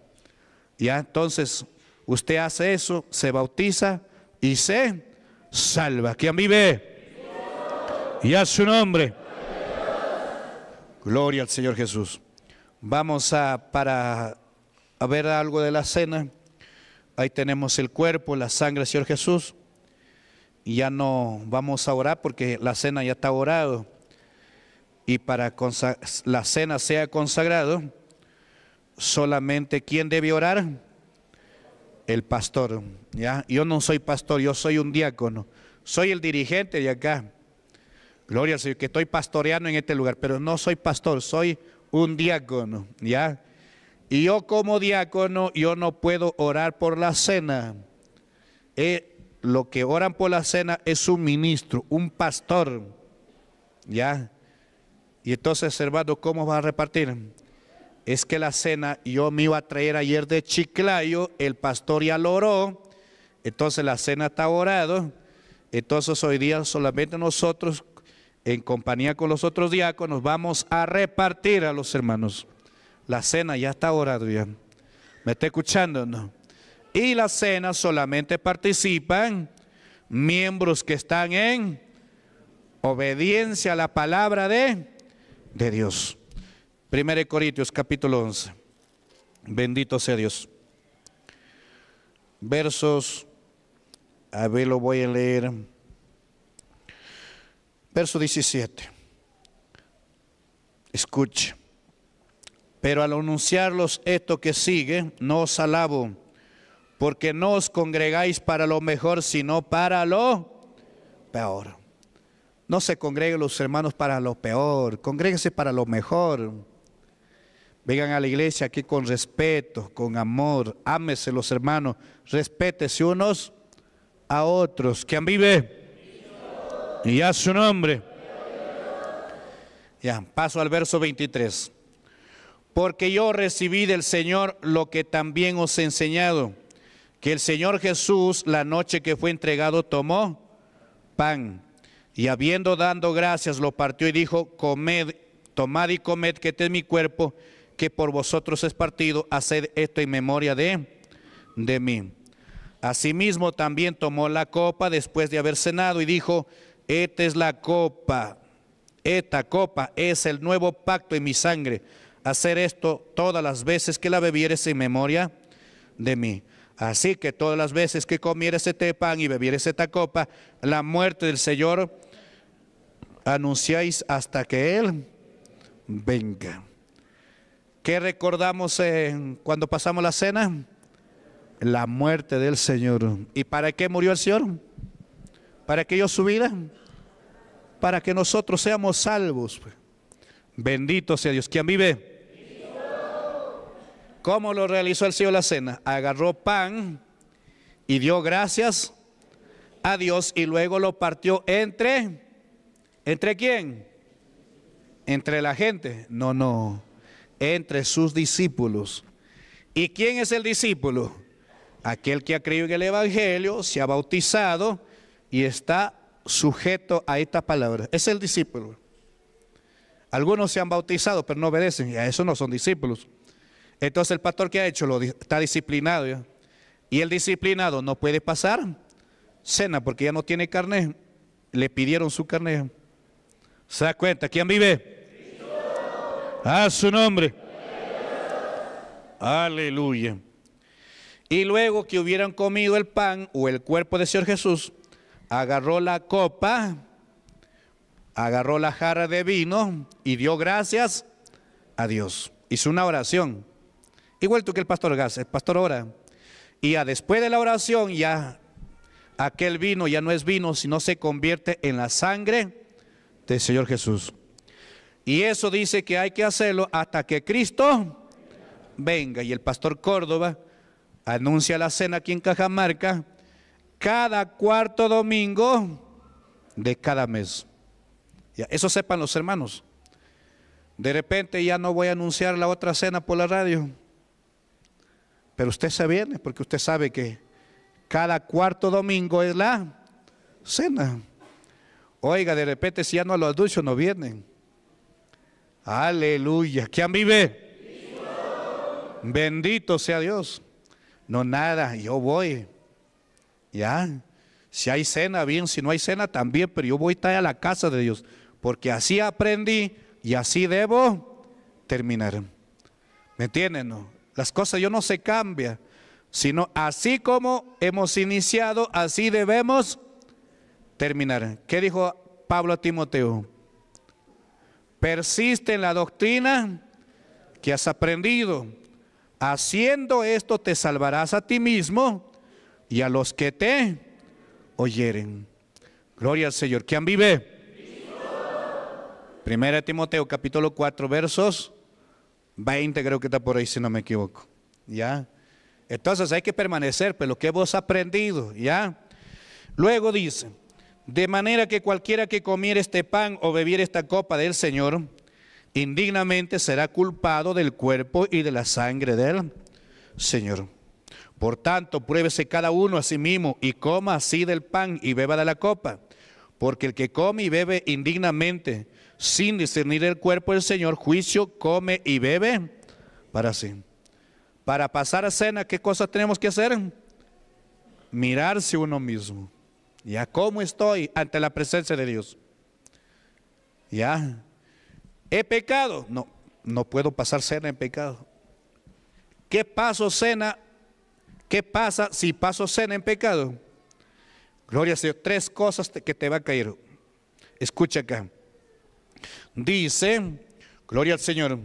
Ya entonces usted hace eso, se bautiza y se salva. ¿Quién vive? Y a su nombre. Gloria al Señor Jesús. Vamos a para a ver algo de la cena, ahí tenemos el cuerpo, la sangre Señor Jesús. Y ya no vamos a orar porque la cena ya está orado. Y para la cena sea consagrado, solamente quien debe orar, el pastor. ¿ya? Yo no soy pastor, yo soy un diácono. Soy el dirigente de acá. Gloria al Señor, que estoy pastoreando en este lugar, pero no soy pastor, soy un diácono. ¿ya? Y yo como diácono, yo no puedo orar por la cena. Eh, lo que oran por la cena es un ministro, un pastor. ¿Ya? Y entonces, hermano, ¿cómo va a repartir? Es que la cena yo me iba a traer ayer de Chiclayo, el pastor ya lo oró, entonces la cena está orado, entonces hoy día solamente nosotros, en compañía con los otros diáconos, vamos a repartir a los hermanos. La cena ya está orada ¿Me está escuchando? No? Y la cena solamente participan miembros que están en obediencia a la palabra de, de Dios. 1 Corintios capítulo 11. Bendito sea Dios. Versos, a ver, lo voy a leer. Verso 17. Escuche. Pero al anunciarlos esto que sigue, no os alabo, porque no os congregáis para lo mejor, sino para lo peor. No se congreguen los hermanos para lo peor, congréguense para lo mejor. Vengan a la iglesia aquí con respeto, con amor, ámese los hermanos, respétese unos a otros. ¿Quién vive? Y su nombre. Ya, paso al verso 23 porque yo recibí del Señor lo que también os he enseñado, que el Señor Jesús la noche que fue entregado tomó pan y habiendo dado gracias lo partió y dijo, comed, tomad y comed, que este es mi cuerpo, que por vosotros es partido, haced esto en memoria de, de mí. Asimismo también tomó la copa después de haber cenado y dijo, esta es la copa, esta copa es el nuevo pacto en mi sangre hacer esto todas las veces que la bebieres en memoria de mí. Así que todas las veces que comieres este pan y bebieres esta copa, la muerte del Señor anunciáis hasta que Él venga. ¿Qué recordamos eh, cuando pasamos la cena? La muerte del Señor. ¿Y para qué murió el Señor? ¿Para que yo su vida? Para que nosotros seamos salvos. Pues. Bendito sea Dios. ¿Quién vive? ¿Cómo lo realizó el Señor la cena? Agarró pan y dio gracias a Dios y luego lo partió entre, ¿entre quién? Entre la gente. No, no, entre sus discípulos. ¿Y quién es el discípulo? Aquel que ha creído en el Evangelio, se ha bautizado y está sujeto a esta palabra. Es el discípulo. Algunos se han bautizado, pero no obedecen, y a eso no son discípulos. Entonces el pastor que ha hecho lo está disciplinado. Y el disciplinado no puede pasar cena porque ya no tiene carne. Le pidieron su carne. ¿Se da cuenta? ¿Quién vive? A su nombre. Aleluya. Y luego que hubieran comido el pan o el cuerpo de Señor Jesús, agarró la copa, agarró la jarra de vino y dio gracias a Dios. Hizo una oración. Igual tú que el pastor Gas, el pastor ora. Y ya después de la oración, ya aquel vino ya no es vino, sino se convierte en la sangre del Señor Jesús. Y eso dice que hay que hacerlo hasta que Cristo venga. Y el pastor Córdoba anuncia la cena aquí en Cajamarca cada cuarto domingo de cada mes. eso sepan los hermanos. De repente ya no voy a anunciar la otra cena por la radio pero usted se viene porque usted sabe que cada cuarto domingo es la cena. Oiga, de repente si ya no los duchos no vienen. Aleluya. ¿Quién vive? Bendito sea Dios. No nada, yo voy. Ya. Si hay cena, bien. Si no hay cena, también. Pero yo voy a estar a la casa de Dios. Porque así aprendí y así debo terminar. ¿Me entienden? No? Las cosas yo no se cambia, sino así como hemos iniciado, así debemos terminar. ¿Qué dijo Pablo a Timoteo? Persiste en la doctrina que has aprendido. Haciendo esto te salvarás a ti mismo y a los que te oyeren. Gloria al Señor. ¿Quién vive? Primera Timoteo capítulo 4 versos 20 creo que está por ahí si no me equivoco. ¿Ya? Entonces hay que permanecer, pero lo que vos aprendido, ¿ya? Luego dice, de manera que cualquiera que comiere este pan o bebiere esta copa del Señor, indignamente será culpado del cuerpo y de la sangre del Señor. Por tanto, pruébese cada uno a sí mismo y coma así del pan y beba de la copa, porque el que come y bebe indignamente sin discernir el cuerpo del Señor, juicio, come y bebe para sí. Para pasar a cena, ¿qué cosas tenemos que hacer? Mirarse uno mismo. Ya, ¿cómo estoy ante la presencia de Dios? Ya, ¿he pecado? No, no puedo pasar cena en pecado. ¿Qué paso cena? ¿Qué pasa si paso cena en pecado? Gloria a Dios, tres cosas que te va a caer. Escucha acá dice, gloria al Señor,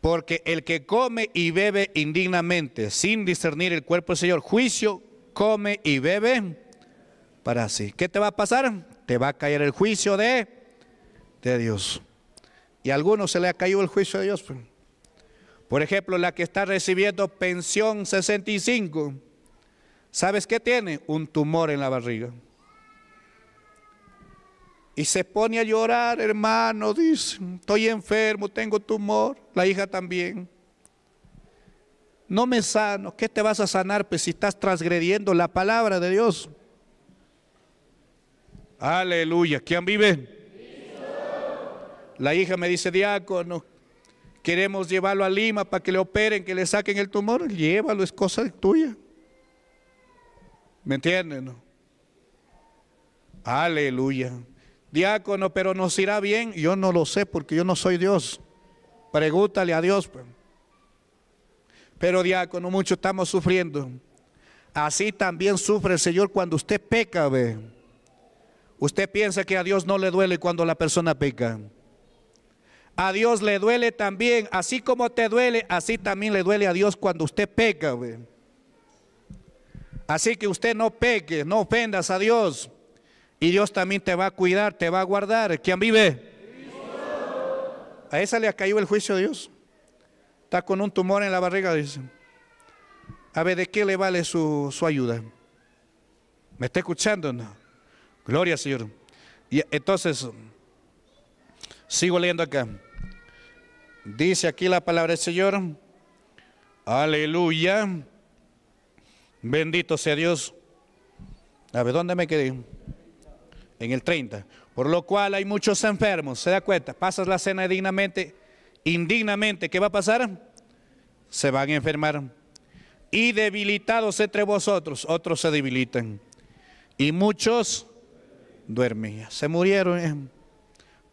porque el que come y bebe indignamente, sin discernir el cuerpo del Señor, juicio, come y bebe para sí. ¿Qué te va a pasar? Te va a caer el juicio de, de Dios. Y a algunos se le ha caído el juicio de Dios. Por ejemplo, la que está recibiendo pensión 65, ¿sabes qué tiene? Un tumor en la barriga. Y se pone a llorar, hermano, dice, estoy enfermo, tengo tumor, la hija también. No me sano, ¿qué te vas a sanar pues, si estás transgrediendo la palabra de Dios? Aleluya, ¿quién vive? La hija me dice, diácono, queremos llevarlo a Lima para que le operen, que le saquen el tumor, llévalo, es cosa tuya. ¿Me entienden? Aleluya diácono, pero nos irá bien. Yo no lo sé porque yo no soy Dios. Pregúntale a Dios. Pues. Pero diácono, mucho estamos sufriendo. Así también sufre el Señor cuando usted peca, ve. Usted piensa que a Dios no le duele cuando la persona peca. A Dios le duele también, así como te duele, así también le duele a Dios cuando usted peca, ve. Así que usted no peque, no ofendas a Dios. Y Dios también te va a cuidar, te va a guardar. ¿Quién vive? A esa le ha caído el juicio de Dios. Está con un tumor en la barriga, dice. A ver, ¿de qué le vale su, ayuda? ¿Me está escuchando? No? Gloria, Señor. Y entonces, sigo leyendo acá. Dice aquí la palabra del Señor. Aleluya. Bendito sea Dios. A ver, ¿dónde me quedé? en el 30, por lo cual hay muchos enfermos, se da cuenta, pasas la cena dignamente, indignamente, ¿qué va a pasar? Se van a enfermar. Y debilitados entre vosotros, otros se debilitan. Y muchos duermen, se murieron. Eh.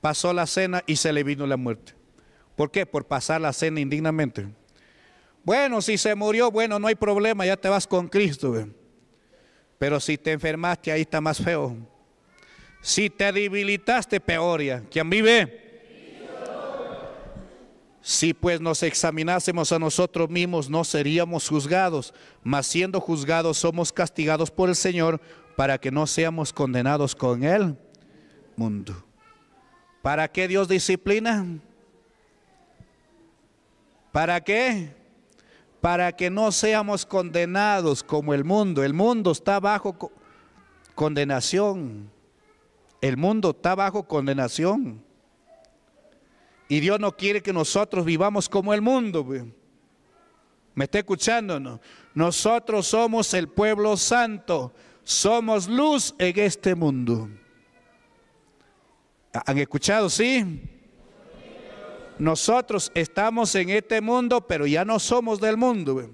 Pasó la cena y se le vino la muerte. ¿Por qué? Por pasar la cena indignamente. Bueno, si se murió, bueno, no hay problema, ya te vas con Cristo. Pero si te enfermaste, ahí está más feo. Si te debilitaste, peoria. ¿Quién vive? Si pues nos examinásemos a nosotros mismos, no seríamos juzgados, mas siendo juzgados somos castigados por el Señor para que no seamos condenados con el mundo. ¿Para qué Dios disciplina? ¿Para qué? Para que no seamos condenados como el mundo. El mundo está bajo condenación. El mundo está bajo condenación. Y Dios no quiere que nosotros vivamos como el mundo. ¿Me está escuchando? No? Nosotros somos el pueblo santo. Somos luz en este mundo. ¿Han escuchado? Sí. Nosotros estamos en este mundo, pero ya no somos del mundo.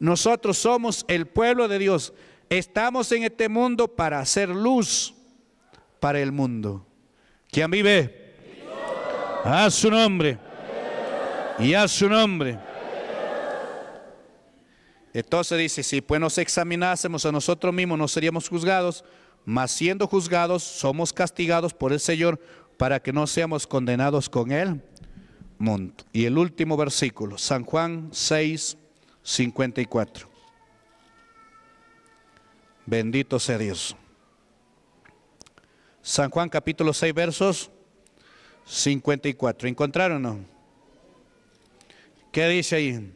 Nosotros somos el pueblo de Dios. Estamos en este mundo para hacer luz para el mundo. ¿Quién vive? A su nombre. Y a su nombre. Entonces dice, si pues nos examinásemos a nosotros mismos, no seríamos juzgados, mas siendo juzgados, somos castigados por el Señor para que no seamos condenados con él. Y el último versículo, San Juan 6, 54. Bendito sea Dios. San Juan capítulo 6, versos 54. ¿Encontraron ¿Qué dice ahí?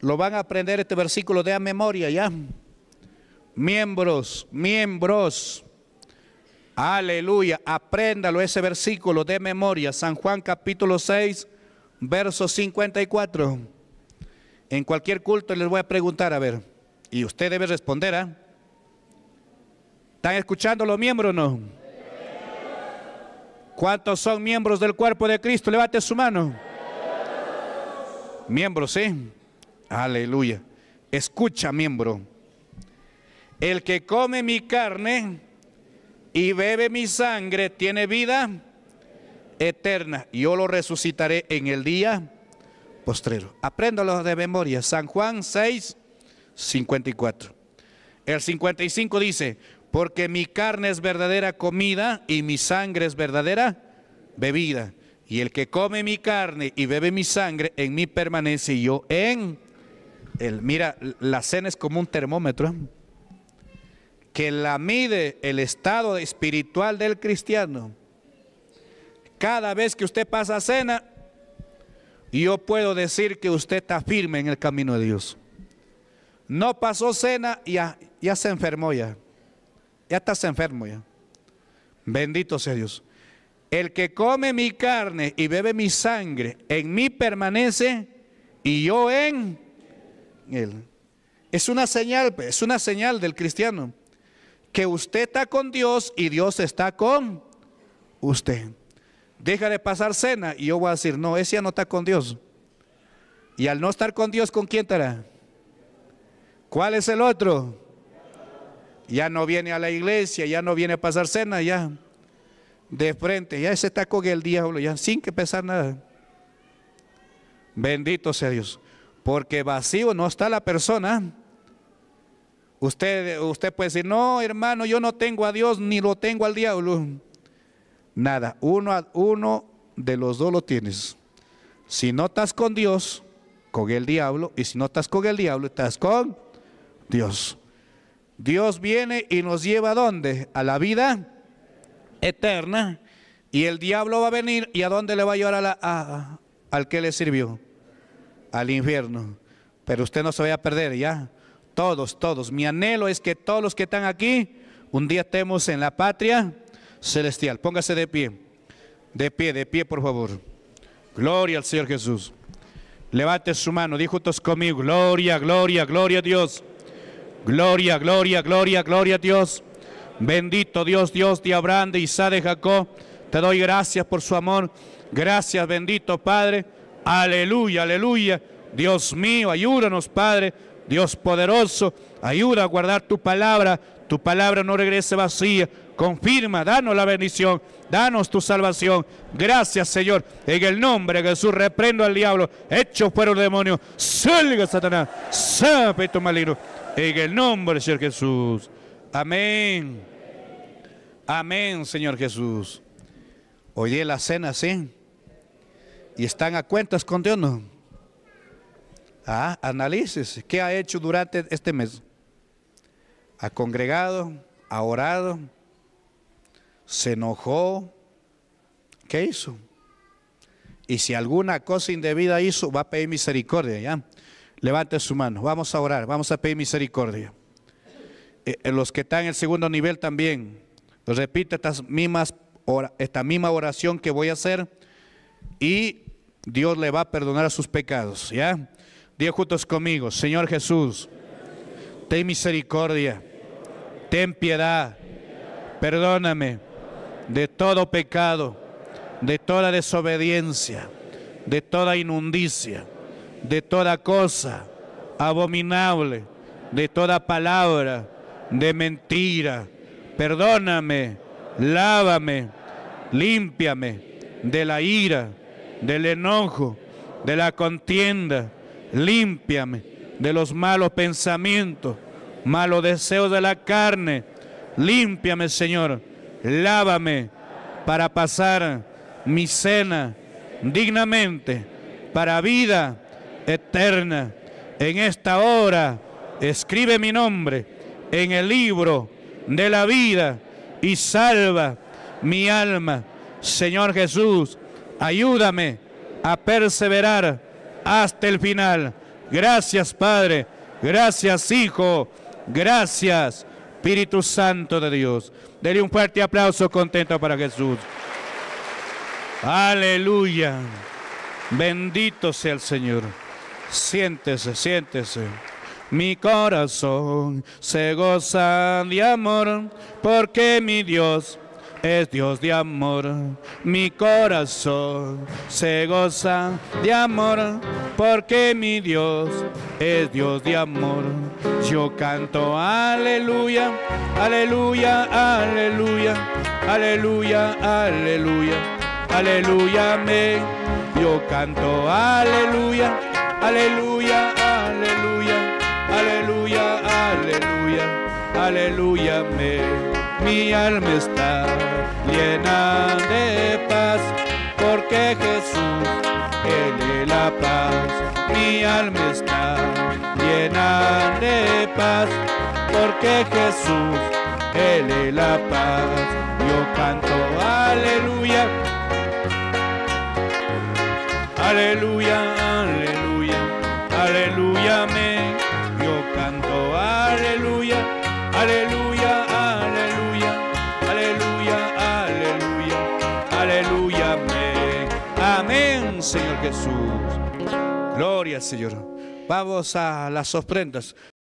Lo van a aprender este versículo de memoria ya. Miembros, miembros. Aleluya. Apréndalo ese versículo de memoria. San Juan capítulo 6, versos 54. En cualquier culto les voy a preguntar, a ver, y usted debe responder, ¿ah? ¿Están escuchando los miembros o no? ¿Cuántos son miembros del cuerpo de Cristo? Levante su mano. Miembros, ¿sí? Aleluya. Escucha, miembro. El que come mi carne y bebe mi sangre tiene vida eterna. Yo lo resucitaré en el día postrero. Apréndalo de memoria. San Juan 6, 54. El 55 dice, porque mi carne es verdadera comida y mi sangre es verdadera bebida. Y el que come mi carne y bebe mi sangre, en mí permanece y yo en Mira, la cena es como un termómetro que la mide el estado espiritual del cristiano. Cada vez que usted pasa cena, yo puedo decir que usted está firme en el camino de Dios. No pasó cena, y ya se enfermó ya. Ya estás enfermo ya. Bendito sea Dios. El que come mi carne y bebe mi sangre, en mí permanece y yo en él. Es una señal, es una señal del cristiano. Que usted está con Dios y Dios está con usted. Deja de pasar cena y yo voy a decir, no, ese ya no está con Dios. Y al no estar con Dios, ¿con quién estará? ¿Cuál es el otro? ya no viene a la iglesia, ya no viene a pasar cena, ya de frente, ya se está con el diablo, ya sin que pesar nada. Bendito sea Dios, porque vacío no está la persona. Usted, usted puede decir, no hermano, yo no tengo a Dios ni lo tengo al diablo. Nada, uno, uno de los dos lo tienes. Si no estás con Dios, con el diablo, y si no estás con el diablo, estás con Dios. Dios viene y nos lleva a dónde? A la vida eterna. Y el diablo va a venir y a dónde le va a llevar a al que le sirvió? Al infierno. Pero usted no se vaya a perder, ¿ya? Todos, todos. Mi anhelo es que todos los que están aquí, un día estemos en la patria celestial. Póngase de pie. De pie, de pie, por favor. Gloria al Señor Jesús. Levante su mano, dijo todos conmigo, gloria, gloria, gloria a Dios. Gloria, gloria, gloria, gloria a Dios. Bendito Dios, Dios de Abraham, de Isaac, de Jacob. Te doy gracias por su amor. Gracias, bendito Padre. Aleluya, aleluya. Dios mío, ayúdanos, Padre. Dios poderoso, ayuda a guardar tu palabra. Tu palabra no regrese vacía. Confirma, danos la bendición, danos tu salvación. Gracias, Señor. En el nombre de Jesús, reprendo al diablo. Hecho fuera el demonio. Salga, Satanás. sabe tu maligno. En el nombre Señor Jesús. Amén. Amén, Señor Jesús. Oye la cena, ¿sí? Y están a cuentas con Dios, ¿no? Ah, analices. ¿Qué ha hecho durante este mes? Ha congregado, ha orado, se enojó. ¿Qué hizo? Y si alguna cosa indebida hizo, va a pedir misericordia, ¿ya? Levante su mano. Vamos a orar. Vamos a pedir misericordia. Eh, eh, los que están en el segundo nivel también. Repite estas mismas, esta misma oración que voy a hacer. Y Dios le va a perdonar a sus pecados. ¿Ya? Dios juntos conmigo. Señor Jesús. Ten misericordia. Ten piedad. Perdóname de todo pecado, de toda desobediencia, de toda inundicia de toda cosa abominable, de toda palabra, de mentira. Perdóname, lávame, límpiame de la ira, del enojo, de la contienda, límpiame de los malos pensamientos, malos deseos de la carne. Límpiame, Señor, lávame para pasar mi cena dignamente, para vida eterna. En esta hora escribe mi nombre en el libro de la vida y salva mi alma. Señor Jesús, ayúdame a perseverar hasta el final. Gracias Padre, gracias Hijo, gracias Espíritu Santo de Dios. Dele un fuerte aplauso contento para Jesús. Aleluya. Bendito sea el Señor. Siéntese, siéntese. Mi corazón se goza de amor, porque mi Dios es Dios de amor. Mi corazón se goza de amor, porque mi Dios es Dios de amor. Yo canto aleluya, aleluya, aleluya, aleluya, aleluya, aleluya, Yo canto aleluya Aleluya, aleluya, aleluya, aleluya, aleluya. mi alma está llena de paz, porque Jesús, Él es la paz. Mi alma está llena de paz, porque Jesús, Él es la paz. Yo canto, aleluya, aleluya. Amén, Yo canto aleluya, aleluya, aleluya, aleluya, aleluya, aleluya, amén. Amén, Señor Jesús. Gloria al Señor. Vamos a las ofrendas.